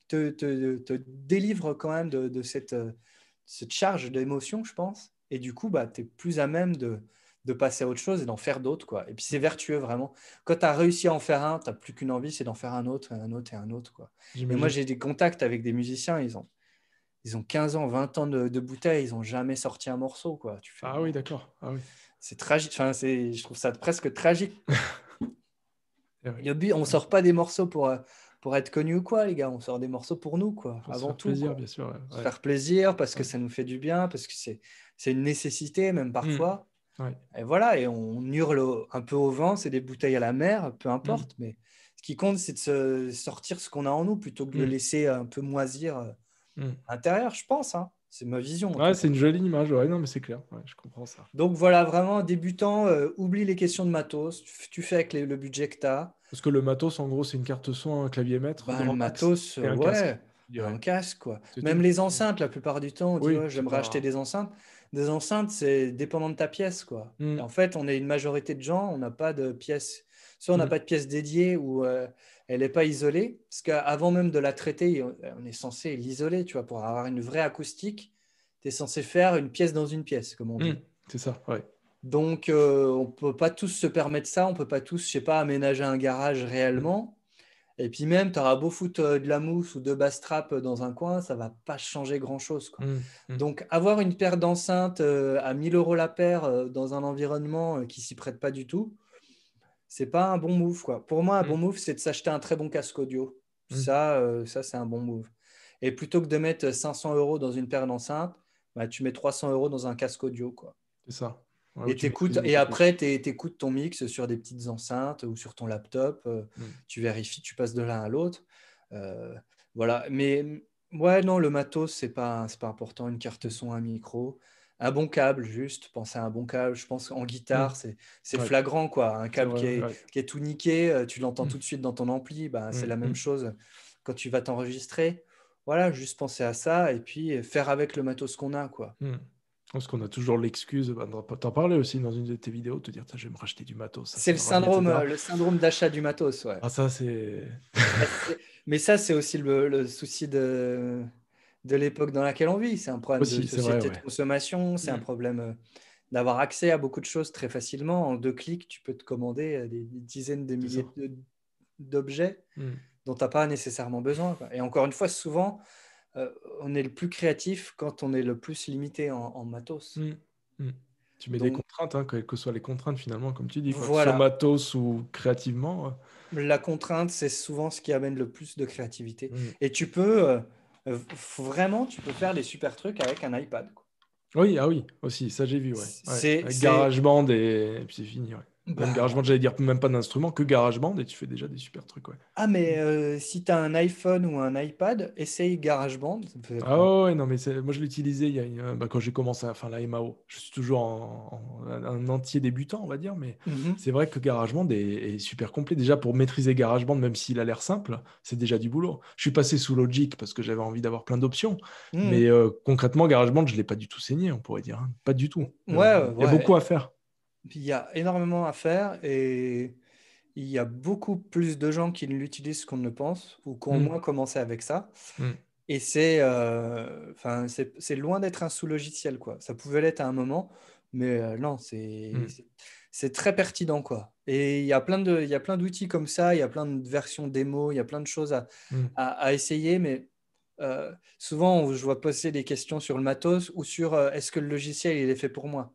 te, délivre quand même de, cette, euh, cette, charge d'émotion, je pense. Et du coup, bah, tu es plus à même de, passer à autre chose et d'en faire d'autres. Quoi. Et puis c'est vertueux vraiment. Quand tu as réussi à en faire un, tu n'as plus qu'une envie, c'est d'en faire un autre, un autre et un autre. Quoi. Mais moi, j'ai des contacts avec des musiciens, ils ont, ils ont 15 ans, 20 ans de, de ils n'ont jamais sorti un morceau. Quoi. Tu fais, ah oui, d'accord. Ah oui. C'est tragique, enfin, c'est, je trouve ça presque tragique. [laughs] on ne sort pas des morceaux pour, euh, pour être connu ou quoi, les gars. On sort des morceaux pour nous, quoi. avant faire tout. Plaisir, bien sûr. Faire plaisir parce que ça nous fait du bien, parce que c'est c'est une nécessité même mmh. parfois. Et voilà, et on hurle un peu au vent, c'est des bouteilles à la mer, peu mmh. importe, mais ce qui compte, c'est de se sortir ce qu'on a en nous plutôt que de le mmh. laisser un peu moisir euh, intérieur je pense. Hein. C'est ma vision. Ouais, c'est une jolie image, ouais, non, mais c'est clair, je comprends ça. Donc voilà, vraiment, débutant, euh, oublie les questions de matos, tu fais avec le budget que tu as, parce que le matos, en gros, c'est une carte son, un clavier maître. Bah, le matos, euh, ouais, un casque quoi. Même les enceintes, la plupart du temps, j'aimerais acheter des enceintes. Des enceintes, c'est dépendant de ta pièce, quoi. Mm. En fait, on est une majorité de gens, on n'a pas de pièce. Soit on n'a mm. pas de pièce dédiée ou euh, elle n'est pas isolée, parce qu'avant même de la traiter, on est censé l'isoler, tu vois, pour avoir une vraie acoustique. Tu es censé faire une pièce dans une pièce, comme on dit. Mm. C'est ça, ouais. Donc, euh, on ne peut pas tous se permettre ça, on ne peut pas tous, je sais pas, aménager un garage réellement. Et puis même, tu auras beau foutre euh, de la mousse ou de bass trap euh, dans un coin, ça va pas changer grand-chose. Mmh, mmh. Donc, avoir une paire d'enceintes à 1000 euros la paire dans un environnement qui s'y prête pas du tout, c'est pas un bon move. Quoi. Pour moi, un mmh. bon move, c'est de s'acheter un très bon casque audio. Ça, ça c'est un bon move. Et plutôt que de mettre 500 euros dans une paire d'enceintes, bah, tu mets 300 euros dans un casque audio. C'est ça et, et après, tu écoutes ton mix sur des petites enceintes ou sur ton laptop. Euh, mm. Tu vérifies, tu passes de l'un à l'autre. Euh, voilà. Mais mm, ouais, non, le matos, c'est pas, pas important. Une carte son, un micro. Un bon câble, juste. Pensez à un bon câble. Je pense en guitare, mm. c'est flagrant. quoi. Un câble qui, est, tout niqué, euh, tu l'entends tout de suite dans ton ampli. Bah, c'est la même chose quand tu vas t'enregistrer. Voilà, juste penser à ça et puis faire avec le matos qu'on a. quoi. Parce qu'on a toujours l'excuse, pas bah, t'en parler aussi dans une de tes vidéos, te dire je vais me racheter du matos. C'est le syndrome, le syndrome d'achat du matos, ouais. Ah ça c'est. [laughs] Mais ça c'est aussi le, souci de, de l'époque dans laquelle on vit. C'est un problème de société de consommation, c'est un mm. problème euh, d'avoir accès à beaucoup de choses très facilement. En deux clics, tu peux te commander euh, des dizaines de milliers d'objets mm. dont tu n'as pas nécessairement besoin. Et encore une fois, souvent, euh, on est le plus créatif quand on est le plus limité en, matos. Mm, mm. Tu mets des contraintes, quelles hein, que soient les contraintes finalement, comme tu dis, matos ou créativement. Euh. La contrainte, c'est souvent ce qui amène le plus de créativité. Mm. Et tu peux, euh, vraiment, tu peux faire des super trucs avec un iPad. Oui, ah oui, aussi, ça j'ai vu. Ouais. garage GarageBand et, puis c'est fini. Ouais. Même bah, GarageBand, j'allais dire même pas d'instrument, que GarageBand et tu fais déjà des super trucs. Ouais. Ah, mais euh, si tu as un iPhone ou un iPad, essaye GarageBand. ah ouais, non, mais moi je l'utilisais euh, bah, quand j'ai commencé à faire la MAO. Je suis toujours un entier débutant, on va dire, mais mhm. c'est vrai que GarageBand est, super complet. Déjà pour maîtriser GarageBand, même s'il a l'air simple, c'est déjà du boulot. Je suis passé sous Logic parce que j'avais envie d'avoir plein d'options, hmm. mais euh, concrètement, GarageBand, je ne l'ai pas du tout saigné, on pourrait dire. Hein. Pas du tout. Ouais, il y a beaucoup à faire il y a énormément à faire et il y a beaucoup plus de gens qui l'utilisent qu'on ne pense ou qui ont mm. moins commencé avec ça. Mm. Et euh, c'est c'est loin d'être un sous-logiciel. quoi. Ça pouvait l'être à un moment, mais euh, non, mm. c'est très pertinent. quoi. Et il y a plein d'outils comme ça, il y a plein de versions démo, il y a plein de choses à, essayer, mais euh, souvent, je vois poser des questions sur le matos ou sur est-ce que le logiciel il est fait pour moi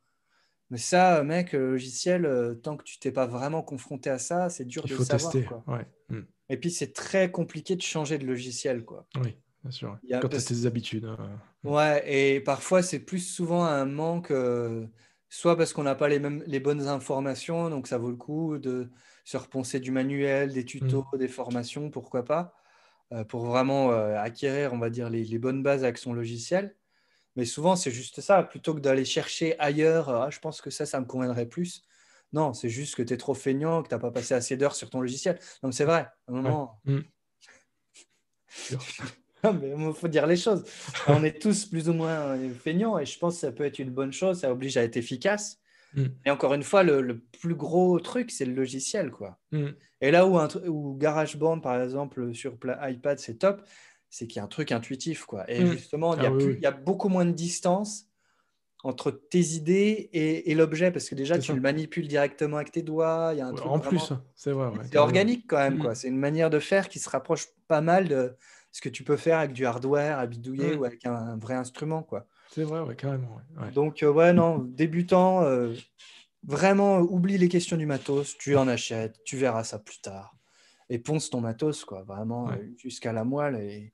mais ça, mec, le euh, logiciel, euh, tant que tu t'es pas vraiment confronté à ça, c'est dur de savoir. Tester, Ouais. Hmm. Et puis, c'est très compliqué de changer de logiciel. Quoi. Oui, bien sûr. Quand tu as tes habitudes. Hein. Ouais, et parfois, c'est plus souvent un manque, euh, soit parce qu'on n'a pas les, bonnes informations, donc ça vaut le coup de se repenser du manuel, des hmm. tutos, des formations, pourquoi pas, pour vraiment acquérir, on va dire, les, les bonnes bases avec son logiciel. Mais souvent, c'est juste ça. Plutôt que d'aller chercher ailleurs, euh, ah, je pense que ça, ça me conviendrait plus. Non, c'est juste que tu es trop feignant, que tu n'as pas passé assez d'heures sur ton logiciel. Donc, c'est vrai. À un moment. Mm. [laughs] Mais Il faut dire les choses. On est tous plus ou moins euh, feignants et je pense que ça peut être une bonne chose. Ça oblige à être efficace. Mm. Et encore une fois, le, plus gros truc, c'est le logiciel. quoi. Mm. Et là où, où GarageBand, par exemple, sur iPad, c'est top, c'est qu'il y a un truc intuitif. Quoi. Et mm. justement, ah il y, a beaucoup moins de distance entre tes idées et, l'objet, parce que déjà, tu le manipules directement avec tes doigts. il Y a un truc en plus, c'est vrai. c'est organique quand même. Mm. C'est une manière de faire qui se rapproche pas mal de ce que tu peux faire avec du hardware, à bidouiller mm. ou avec un, vrai instrument. quoi. C'est vrai, carrément. Donc, euh, ouais, non, débutant, euh, vraiment, oublie les questions du matos, tu en achètes, tu verras ça plus tard et ponce ton matos, quoi, vraiment euh, jusqu'à la moelle. Et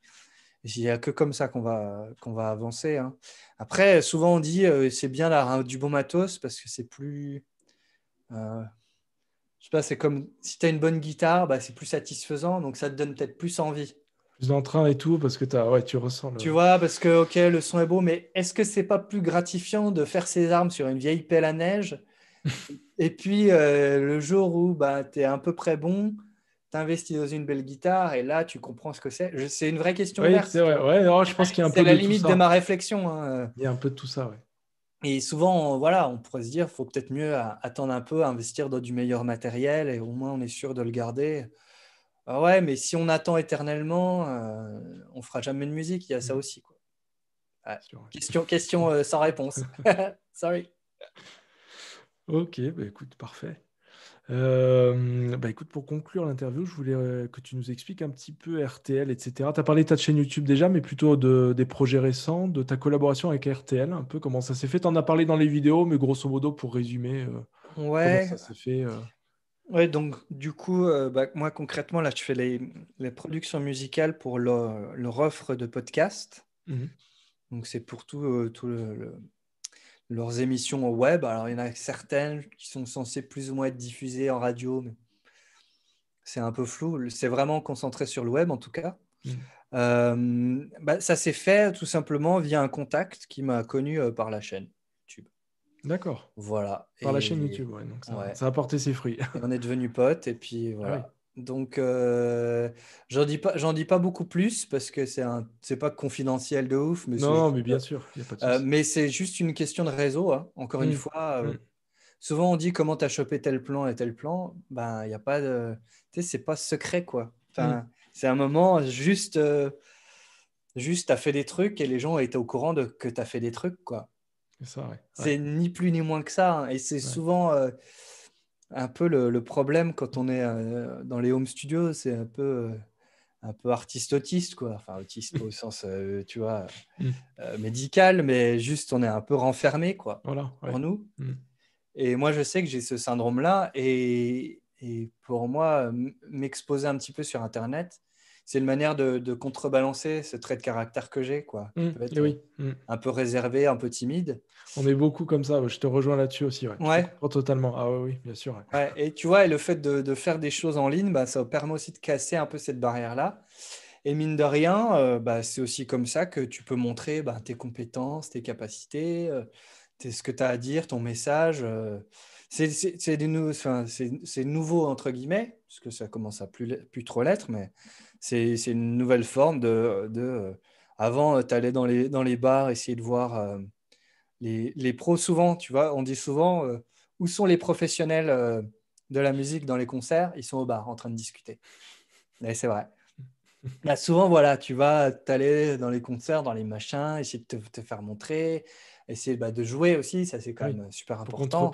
il n'y a que comme ça qu'on va, qu'on va avancer. Hein. Après, souvent on dit euh, c'est bien du bon matos parce que c'est plus. Euh, je sais pas, c'est comme si tu as une bonne guitare, bah, c'est plus satisfaisant, donc ça te donne peut-être plus envie. Plus d'entrain et tout, parce que t'as ouais, tu ressens. Tu vois, parce que, ok, le son est beau, mais est-ce que c'est pas plus gratifiant de faire ses armes sur une vieille pelle à neige [laughs] Et puis, euh, le jour où bah, tu es à peu près bon, t'investis dans une belle guitare et là tu comprends ce que c'est C'est une vraie question. Oui, c'est vrai. Ouais, je pense qu'il y a un peu. C'est la limite de ma réflexion. Hein. Il y a un peu de tout ça, Et souvent, on, voilà, on pourrait se dire, faut peut-être mieux attendre un peu, investir dans du meilleur matériel et au moins on est sûr de le garder. Ah ouais, mais si on attend éternellement, euh, on fera jamais de musique. Il y a ça mm. aussi. Quoi. Question, question euh, sans réponse. [laughs] Sorry. Ok, bah écoute, parfait. Euh, bah écoute, pour conclure l'interview, je voulais euh, que tu nous expliques un petit peu RTL, etc. Tu as parlé de ta chaîne YouTube déjà, mais plutôt de, des projets récents, de ta collaboration avec RTL, un peu comment ça s'est fait. Tu en as parlé dans les vidéos, mais grosso modo, pour résumer, euh, ouais. comment ça s'est fait Ouais, donc du coup, bah, moi concrètement, là, je fais les, les productions musicales pour leur offre de podcast. Mmh donc c'est pour tout, tout le leurs émissions au web. Alors, il y en a certaines qui sont censées plus ou moins être diffusées en radio, mais c'est un peu flou. C'est vraiment concentré sur le web, en tout cas. Mm. Euh, bah, ça s'est fait tout simplement via un contact qui m'a connu euh, par la chaîne YouTube. D'accord. Voilà. Par la chaîne YouTube, ouais. Donc ça, a porté ses fruits. on est devenus potes et puis ah voilà. Donc, euh, j'en dis pas, j'en dis pas beaucoup plus parce que c'est un, c'est pas confidentiel de ouf. Mais non, mais bien sûr. Euh, mais c'est juste une question de réseau. Hein. Encore une mmh. fois, euh, mmh. souvent on dit comment t'as chopé tel plan et tel plan. Ben, il y a pas de, tu sais, c'est pas secret quoi. Mmh. c'est un moment juste, juste t'as fait des trucs et les gens étaient au courant de que t'as fait des trucs quoi. C'est ni plus ni moins que ça. Hein. Et c'est souvent un peu le, problème quand on est euh, dans les home studios, c'est un peu, euh, un peu artiste-autiste, quoi. Enfin, autiste au [laughs] sens, euh, tu vois, mm. médical, mais juste on est un peu renfermé, quoi, pour nous. Mm. Et moi, je sais que j'ai ce syndrome-là. et, pour moi, m'exposer un petit peu sur Internet, c'est une manière de, contrebalancer ce trait de caractère que j'ai, quoi. Mmh, eh euh, mmh. Un peu réservé, un peu timide. On est beaucoup comme ça. Je te rejoins là-dessus aussi. Ouais. totalement. Ah oui, bien sûr. et tu vois, le fait de, faire des choses en ligne, bah, ça permet aussi de casser un peu cette barrière-là. Et mine de rien, euh, bah, c'est aussi comme ça que tu peux montrer bah, tes compétences, tes capacités, euh, ce que tu as à dire, ton message c'est nouveau entre guillemets, parce que ça commence à plus, plus trop l'être, mais c'est une nouvelle forme de. Euh, avant, euh, tu dans les, bars essayer de voir euh, les, pros. Souvent, tu vois, on dit souvent où sont les professionnels de la musique dans les concerts Ils sont au bar en train de discuter. Et c'est vrai. Là, [laughs] bah, souvent, voilà, tu vas t'aller dans les concerts, dans les machins, essayer de te, faire montrer, essayer bah, de jouer aussi, ça c'est quand même super important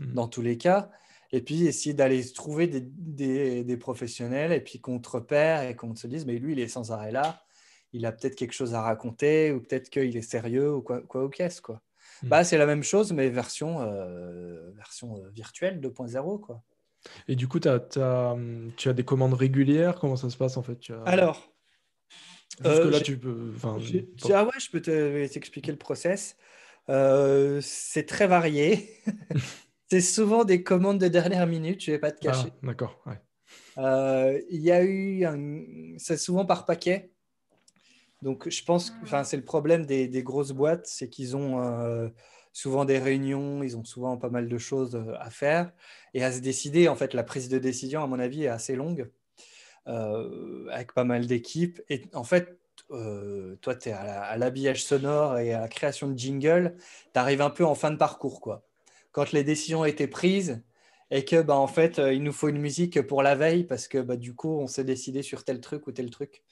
hmm. dans tous les cas et puis essayer d'aller trouver des, professionnels, et puis qu'on te repère et qu'on se dise, mais lui, il est sans arrêt là, il a peut-être quelque chose à raconter, ou peut-être qu'il est sérieux, ou quoi, quoi ou qu'est-ce, quoi. Hmm. Bah, c'est la même chose, mais version, euh, version euh, virtuelle 2.0, quoi. Et du coup, tu as, tu as des commandes régulières Comment ça se passe, en fait tu as... Alors... là, euh, tu peux... ah ouais, je peux t'expliquer le process. c'est très varié. [laughs] c'est souvent des commandes de dernière minute, je ne vais pas te ah, cacher. D'accord, euh, Il y a eu, c'est souvent par paquet. Donc, je pense, enfin, c'est le problème des, grosses boîtes, c'est qu'ils ont euh, souvent des réunions, ils ont souvent pas mal de choses euh, à faire et à se décider. En fait, la prise de décision, à mon avis, est assez longue, avec pas mal d'équipes. Et en fait, toi, tu es à l'habillage sonore et à la création de jingle, tu arrives un peu en fin de parcours, quoi quand les décisions ont été prises et que bah, en fait euh, il nous faut une musique pour la veille parce que bah, du coup on s'est décidé sur tel truc ou tel truc.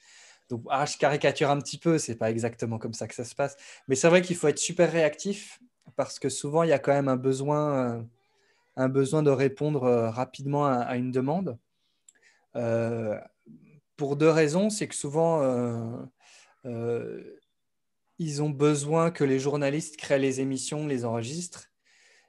Donc ah, je caricature un petit peu, c'est pas exactement comme ça que ça se passe, mais c'est vrai qu'il faut être super réactif parce que souvent il y a quand même un besoin, euh, un besoin de répondre euh, rapidement à, une demande. pour deux raisons, c'est que souvent ils ont besoin que les journalistes créent les émissions, les enregistrent.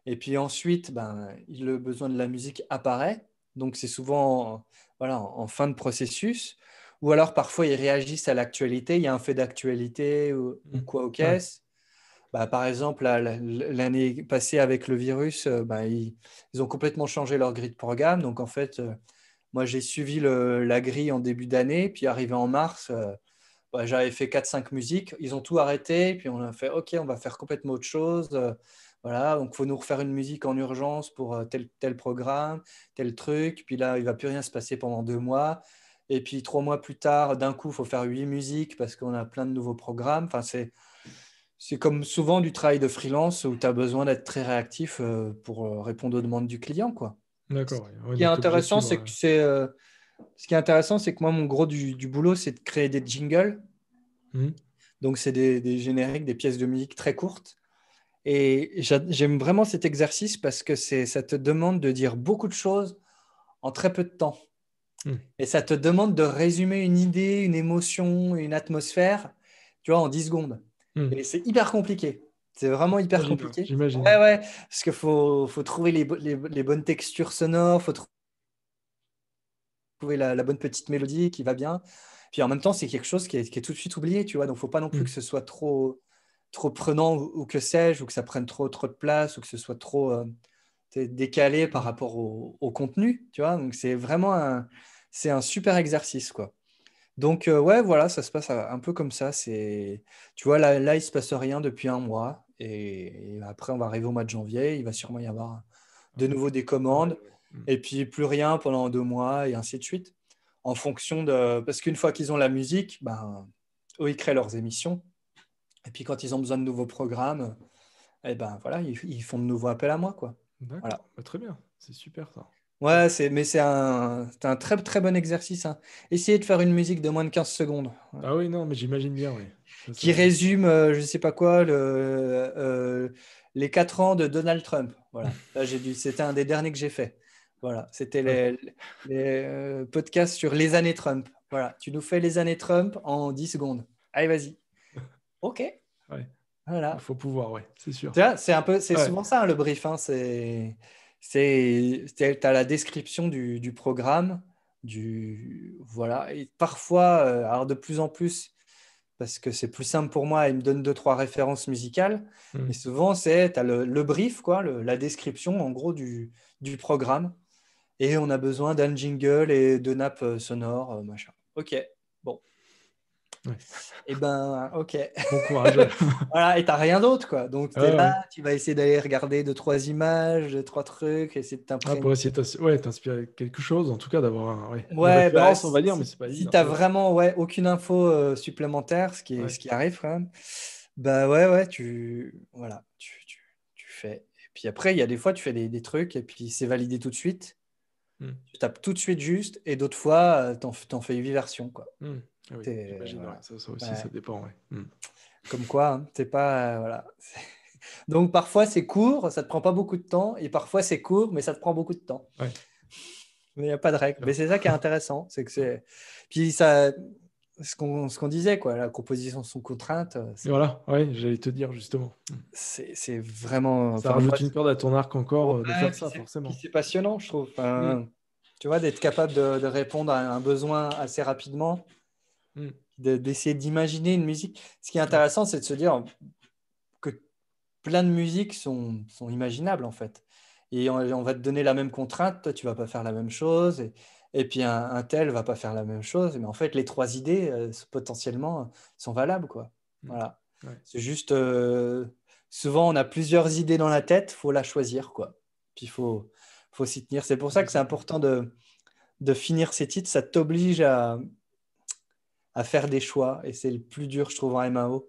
Et puis ensuite, ben, le besoin de la musique apparaît. Donc c'est souvent voilà, en fin de processus. Ou alors parfois ils réagissent à l'actualité. Il y a un fait d'actualité ou, mmh. quoi au caisse. Bah, par exemple, l'année passée avec le virus, euh, bah, ils, ont complètement changé leur grille de programme. Donc en fait, euh, moi j'ai suivi la grille en début d'année, puis arrivé en mars, euh, bah, j'avais fait 4-5 musiques. Ils ont tout arrêté, puis on a fait OK, on va faire complètement autre chose voilà, donc faut nous refaire une musique en urgence pour euh, tel, tel programme, tel truc, puis là, il va plus rien se passer pendant deux mois. Et puis trois mois plus tard, d'un coup, il faut faire huit musiques parce qu'on a plein de nouveaux programmes. Enfin, c'est, comme souvent du travail de freelance où tu as besoin d'être très réactif euh, pour euh, répondre aux demandes du client. Quoi. D'accord. ce, qui est intéressant, c'est que ce qui est intéressant, c'est que moi, mon gros du, boulot, c'est de créer des jingles. Mmh. Donc, c'est des génériques, des pièces de musique très courtes et j'aime vraiment cet exercice parce que ça te demande de dire beaucoup de choses en très peu de temps. Mmh. Et ça te demande de résumer une idée, une émotion, une atmosphère, tu vois, en 10 secondes. Mmh. Et c'est hyper compliqué. C'est vraiment hyper compliqué. J'imagine. Ouais, ouais. Parce qu'il faut, trouver les, bonnes textures sonores, faut trouver la, bonne petite mélodie qui va bien. Puis en même temps, c'est quelque chose qui est, tout de suite oublié, tu vois. Donc, faut pas non plus mmh. que ce soit trop, trop prenant ou, que sais-je, ou que ça prenne trop, trop de place, ou que ce soit trop euh, décalé par rapport au, contenu, tu vois. Donc, c'est vraiment un, c'est un super exercice, quoi. Donc, euh, ouais, voilà, ça se passe un peu comme ça. C'est, tu vois, là, là, il se passe rien depuis un mois. Et, après, on va arriver au mois de janvier. Il va sûrement y avoir de nouveau des commandes. Et puis, plus rien pendant deux mois et ainsi de suite. En fonction de. Parce qu'une fois qu'ils ont la musique, ben, eux, ils créent leurs émissions. Et puis quand ils ont besoin de nouveaux programmes, eh ben voilà, ils, font de nouveaux appels à moi. Quoi. Voilà. Bah, très bien, c'est super ça. Ouais, c'est, mais c'est un, très très bon exercice. Hein. Essayez de faire une musique de moins de 15 secondes. Ah oui, non, mais j'imagine bien, oui. Qui résume, euh, je ne sais pas quoi, le, euh, les 4 ans de Donald Trump. Voilà. [laughs] c'était un des derniers que j'ai fait. Voilà, c'était les, euh, podcasts sur les années Trump. Voilà, tu nous fais les années Trump en 10 secondes. Allez, vas-y. OK. Voilà. Il faut pouvoir, oui, c'est sûr. C'est un peu, c'est souvent ça hein, le brief. Hein, c'est, c'est, as la description du, du, programme, du voilà. Et parfois, euh, alors de plus en plus, parce que c'est plus simple pour moi, il me donne deux trois références musicales. Hmm. Mais souvent, c'est as le, brief, quoi, la description en gros du, du programme. Et on a besoin d'un jingle et de nappes euh, sonores, euh, machin. Ok, et eh ben, ok. Bon courage. [laughs] voilà, et t'as rien d'autre, quoi. Donc, tu là, tu vas essayer d'aller regarder deux, trois images, trois trucs, et c'est ah, pour essayer de t'inspirer quelque chose, en tout cas, d'avoir un, ouais, bah, on va dire, mais c'est pas Si t'as vraiment ouais, aucune info euh, supplémentaire, ce qui, ce qui arrive quand même, bah ouais, ouais, tu, voilà, tu, tu, fais. Et puis après, il y a des fois, tu fais des, des trucs et puis c'est validé tout de suite. Hmm. Tu tapes tout de suite juste, et d'autres fois, euh, t'en, en fais une version, quoi. Hmm. Ah ça, aussi, ça dépend. Ouais. Hmm. Comme quoi, hein, pas. Euh, voilà. [laughs] Donc parfois c'est court, ça te prend pas beaucoup de temps, et parfois c'est court, mais ça te prend beaucoup de temps. Il n'y a pas de règle. Mais c'est ça qui est intéressant, c'est que c'est. Puis ça, ce qu'on disait, quoi, la composition sans contrainte. Euh, voilà, oui, j'allais te dire justement. Hmm. C'est vraiment. Ça rajoute une corde à ton arc encore euh, de faire ça, forcément. C'est passionnant, je trouve. Hmm. Tu vois, d'être capable de, de, répondre à un besoin assez rapidement. Mm. d'essayer d'imaginer une musique. Ce qui est intéressant, c'est de se dire que plein de musiques sont, imaginables, en fait. Et on, va te donner la même contrainte, toi, tu vas pas faire la même chose. Et, et puis un, tel va pas faire la même chose. Mais en fait, les trois idées, euh, potentiellement, euh, sont valables, quoi. Mm. Voilà. C'est juste, euh, souvent, on a plusieurs idées dans la tête, faut la choisir, quoi. Puis faut, faut s'y tenir. C'est pour ça que c'est important de, de finir ces titres. Ça t'oblige à, à faire des choix. Et c'est le plus dur, je trouve, en MAO,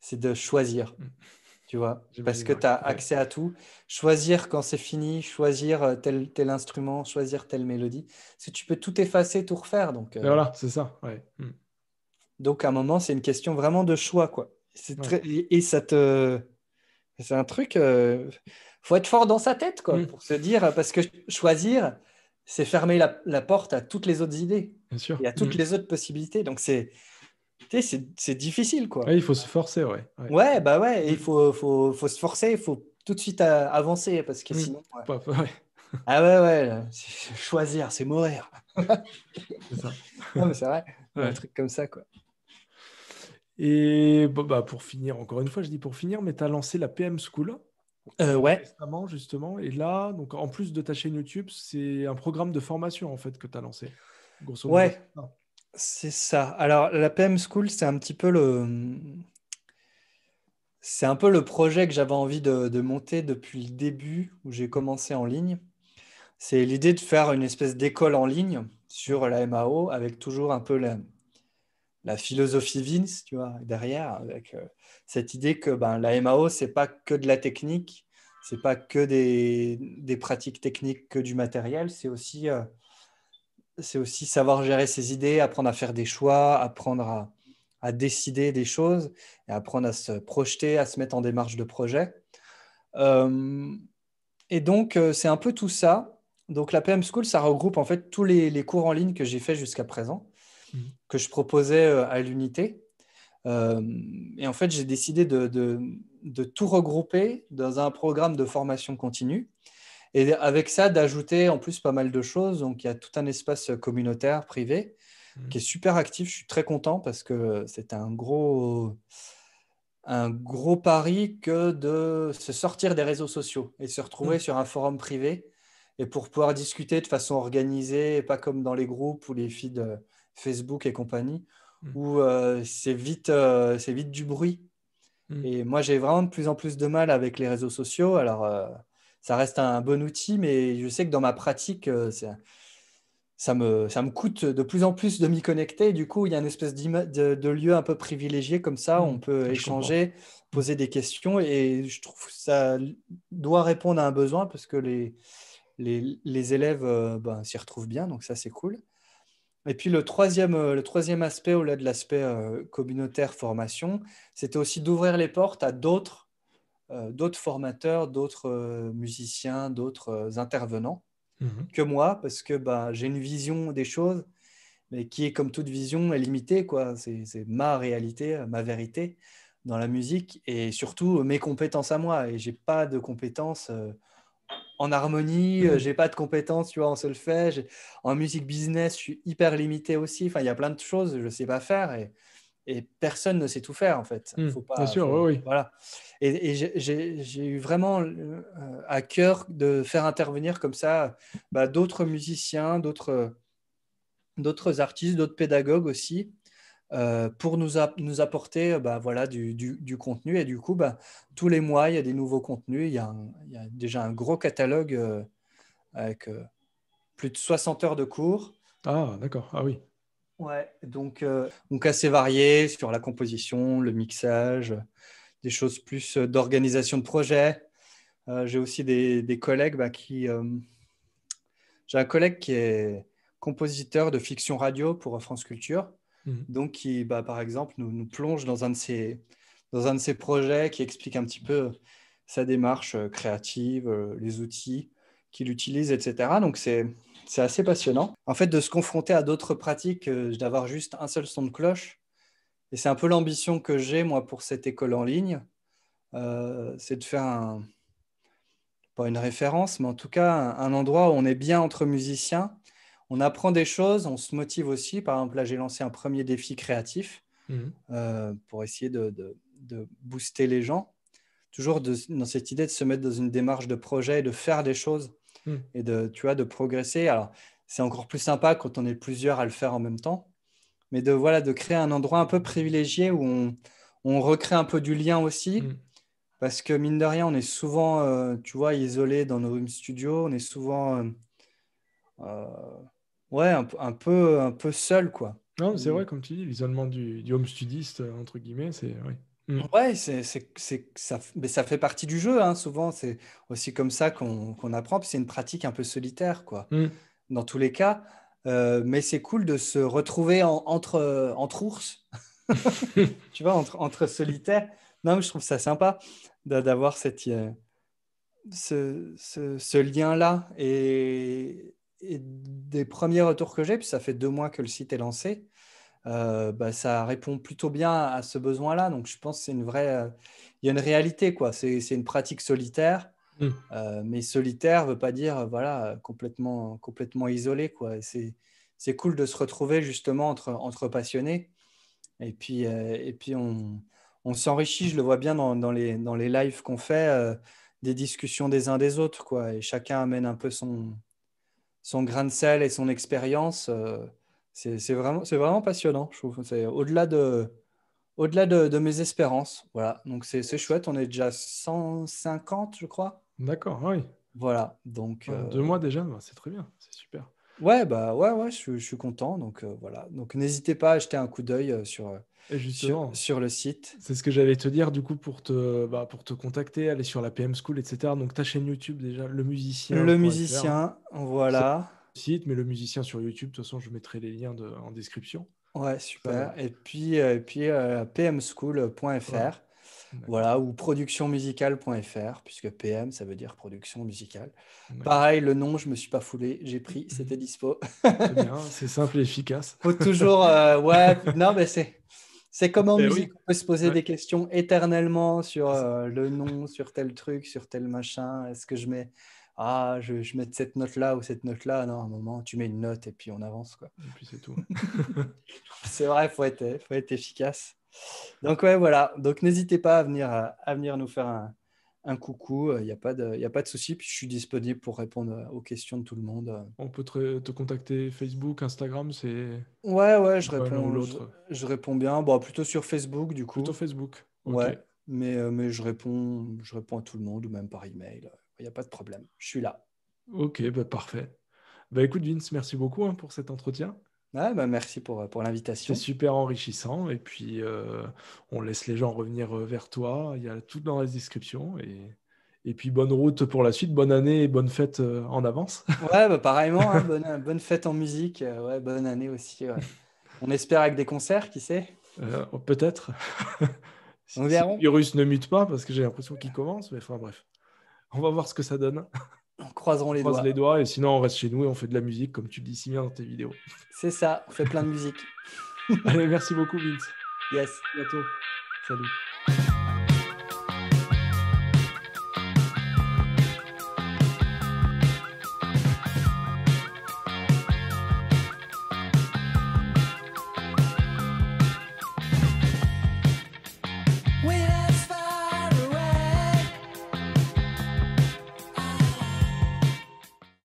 c'est de choisir. Mm. Tu vois, parce que tu as accès à tout. Choisir quand c'est fini, choisir euh, tel, tel instrument, choisir telle mélodie. si que tu peux tout effacer, tout refaire. Donc, euh. ben Voilà, c'est ça. Mm. Donc à un moment, c'est une question vraiment de choix. quoi. très... Et ça te. C'est un truc. Euh, faut être fort dans sa tête, quoi, mm. pour se dire, parce que choisir, c'est fermer la porte à toutes les autres idées. Il y a toutes mm. les autres possibilités. Donc, c'est. C'est difficile, quoi. il faut se forcer, ouais. Ouais, bah ouais, il mm. faut, faut, se forcer, il faut tout de suite avancer, parce que mm. sinon... Ah ouais, ouais, [laughs] choisir, c'est mourir. [laughs] c'est ça. c'est vrai, un truc comme ça, quoi. Et bah, bah, pour finir, encore une fois, je dis pour finir, mais tu as lancé la PM School. Euh, euh, ouais. justement. Et là, donc, en plus de ta chaîne YouTube, c'est un programme de formation, en fait, que tu as lancé. Ouais, ah. c'est ça. Alors, la PM School, c'est un petit peu le. C'est un peu le projet que j'avais envie de, monter depuis le début où j'ai commencé en ligne. C'est l'idée de faire une espèce d'école en ligne sur la MAO avec toujours un peu la, philosophie Vince, tu vois, derrière, avec euh, cette idée que ben, la MAO, c'est pas que de la technique, c'est pas que des, des, pratiques techniques, que du matériel, c'est aussi euh, c'est aussi savoir gérer ses idées, apprendre à faire des choix, apprendre à, décider des choses et apprendre à se projeter, à se mettre en démarche de projet. Euh, et donc, euh, c'est un peu tout ça. Donc, la PM School, ça regroupe en fait tous les, cours en ligne que j'ai fait jusqu'à présent, mmh. que je proposais euh, à l'unité. et en fait, j'ai décidé de, tout regrouper dans un programme de formation continue et avec ça, d'ajouter en plus pas mal de choses. Donc, il y a tout un espace communautaire privé mmh. qui est super actif. Je suis très content parce que c'est un gros, un gros pari que de se sortir des réseaux sociaux et se retrouver mmh. sur un forum privé et pour pouvoir discuter de façon organisée et pas comme dans les groupes ou les feeds euh, Facebook et compagnie mmh. où euh, c'est vite, euh, c'est vite du bruit. Et moi, j'ai vraiment de plus en plus de mal avec les réseaux sociaux. Alors, ça reste un bon outil, mais je sais que dans ma pratique, euh, ça, me, ça me coûte de plus en plus de m'y connecter. du coup, il y a une espèce de, lieu un peu privilégié comme ça, où mmh, on peut échanger, poser des questions. Et je trouve que ça doit répondre à un besoin parce que les, les, les élèves euh, ben, s'y retrouvent bien, donc ça, c'est cool. Et puis le troisième, euh, le troisième aspect, au-delà de l'aspect communautaire formation, c'était aussi d'ouvrir les portes à d'autres euh, d'autres formateurs, d'autres euh, musiciens, d'autres euh, intervenants mmh que moi, parce que bah, j'ai une vision des choses, mais qui est comme toute vision est limitée. Quoi. C'est, ma réalité, ma vérité dans la musique, et surtout mes compétences à moi. Et j'ai pas de compétences en harmonie, je mmh j'ai pas de compétences, tu vois, en solfège, en musique business, je suis hyper limité aussi. Enfin, il y a plein de choses, je ne sais pas faire et personne ne sait tout faire en fait. Hmm, faut pas, Bien sûr, oui, Voilà. Et, j'ai eu vraiment euh, à cœur de faire intervenir comme ça bah, d'autres musiciens, d'autres artistes, d'autres pédagogues aussi, euh, pour nous, nous apporter bah, voilà, du, contenu. Et du coup, bah, tous les mois, il y a des nouveaux contenus. Il y a, il déjà un gros catalogue euh, avec plus de 60 heures de cours. Ah, d'accord. Ah oui. Ouais, euh, donc, assez varié sur la composition, le mixage, des choses plus euh, d'organisation de projet. Euh, j'ai aussi des, collègues bah, qui. j'ai un collègue qui est compositeur de fiction radio pour France Culture, mmh. donc qui, bah, par exemple, nous, nous, plonge dans un, de dans un de ses projets qui explique un petit peu sa démarche créative, les outils qui utilise, etc. Donc c'est assez passionnant. En fait, de se confronter à d'autres pratiques, euh, d'avoir juste un seul son de cloche. Et c'est un peu l'ambition que j'ai, moi, pour cette école en ligne. Euh, c'est de faire un, pas une référence, mais en tout cas un, endroit où on est bien entre musiciens. On apprend des choses, on se motive aussi. Par exemple, là, j'ai lancé un premier défi créatif mhm. euh, pour essayer de, booster les gens. Toujours dans cette idée de se mettre dans une démarche de projet et de faire des choses Hmm. et de, tu vois, de progresser. Alors, c'est encore plus sympa quand on est plusieurs à le faire en même temps, mais de, voilà, de créer un endroit un peu privilégié où on, recrée un peu du lien aussi. Hmm. Parce que mine de rien, on est souvent, euh, tu vois, isolé dans nos home studios, on est souvent, euh, euh, ouais, un, un, peu, un peu seul, quoi. Non, c'est hmm. vrai, comme tu dis, l'isolement du, home studiste, entre guillemets, c'est, ouais. Mmh. Ouais, c'est, c'est, c'est, ça, mais ça fait partie du jeu. Hein, souvent, c'est aussi comme ça qu'on, qu'on apprend. c'est une pratique un peu solitaire, quoi. Mmh. Dans tous les cas. mais c'est cool de se retrouver en, entre, ours, [laughs] tu vois, entre, entre solitaires. Non, je trouve ça sympa d'avoir cette, euh, ce, ce, lien-là. Et, et, des premiers retours que j'ai, puis ça fait deux mois que le site est lancé, euh, bah, ça répond plutôt bien à ce besoin-là. Donc, je pense c'est une vraie. Euh, il y a une réalité, quoi. C'est une pratique solitaire, mmh. euh, mais solitaire veut pas dire voilà, complètement, complètement isolé, quoi. C'est cool de se retrouver justement entre, entre passionnés. Et puis, et puis on, on s'enrichit, je le vois bien dans, dans, les, dans les lives qu'on fait, des discussions des uns des autres, quoi. Et chacun amène un peu son, son grain de sel et son expérience c'est vraiment, vraiment passionnant, je trouve. C'est au-delà de, au -delà de, mes espérances. Voilà, donc c'est chouette. On est déjà 150, je crois. D'accord, ah oui. Voilà, donc. Euh, deux mois déjà, bah, c'est très bien, c'est super. Ouais, bah ouais, ouais, je, je suis content. Donc euh, voilà. Donc n'hésitez pas à jeter un coup d'œil euh, sur, sur, le site. C'est ce que j'allais te dire, du coup, pour te, bah, pour te contacter, aller sur la PM School, etc. Donc ta chaîne YouTube déjà, le musicien. Le musicien, voilà site, mais le musicien sur YouTube. De toute façon, je mettrai les liens de, en description. Ouais, super. et puis, euh, et puis euh, pmschool.fr, voilà, ou productionmusicale.fr, puisque PM, ça veut dire production musicale. Pareil, le nom, je ne me suis pas foulé, j'ai pris, mhm. c'était dispo. c'est bien, [laughs] c'est simple et efficace. Faut toujours, euh, ouais, non, mais c'est. C'est comme eh musique, on peut se poser des questions éternellement sur le nom, sur tel truc, sur tel machin. Est-ce que je mets ah, je, vais mets cette note-là ou cette note-là. Non, à un moment, tu mets une note et puis on avance. Quoi. Et puis c'est tout. [laughs] c'est vrai, il faut être, faut être efficace. Donc, ouais, voilà. Donc, n'hésitez pas à venir, à venir nous faire un, coucou. Il n'y a pas de, y a pas de souci. Puis, je suis disponible pour répondre aux questions de tout le monde. On peut te, te contacter Facebook, Instagram, c'est. Ouais, ouais, je réponds, je, je, réponds bien. Bon, plutôt sur Facebook, du coup. Plutôt Facebook. Ouais. Mais, euh, mais je, réponds, je réponds à tout le monde ou même par email. Il n'y a pas de problème. Je suis là. Ok, bah, parfait. Bah écoute, Vince, merci beaucoup hein, pour cet entretien. Bah, merci pour, euh, pour l'invitation. C'est super enrichissant. Et puis, euh, on laisse les gens revenir euh, vers toi. Il y a tout dans la description. Et, et puis, bonne route pour la suite. Bonne année et bonne fête en avance. [laughs] Ouais, bah, pareillement. Hein. bonne, [laughs] bonne, fête en musique. Ouais, bonne année aussi. On espère avec des concerts, qui sait Peut-être. [laughs] Si le virus ne mute pas, parce que j'ai l'impression qu'il commence. Mais enfin, bref on va voir ce que ça donne. En croisant les croise les doigts et sinon on reste chez nous et on fait de la musique comme tu le dis si bien dans tes vidéos. C'est ça, on fait plein de musique. [laughs] merci beaucoup Vince. Yes. bientôt. Salut.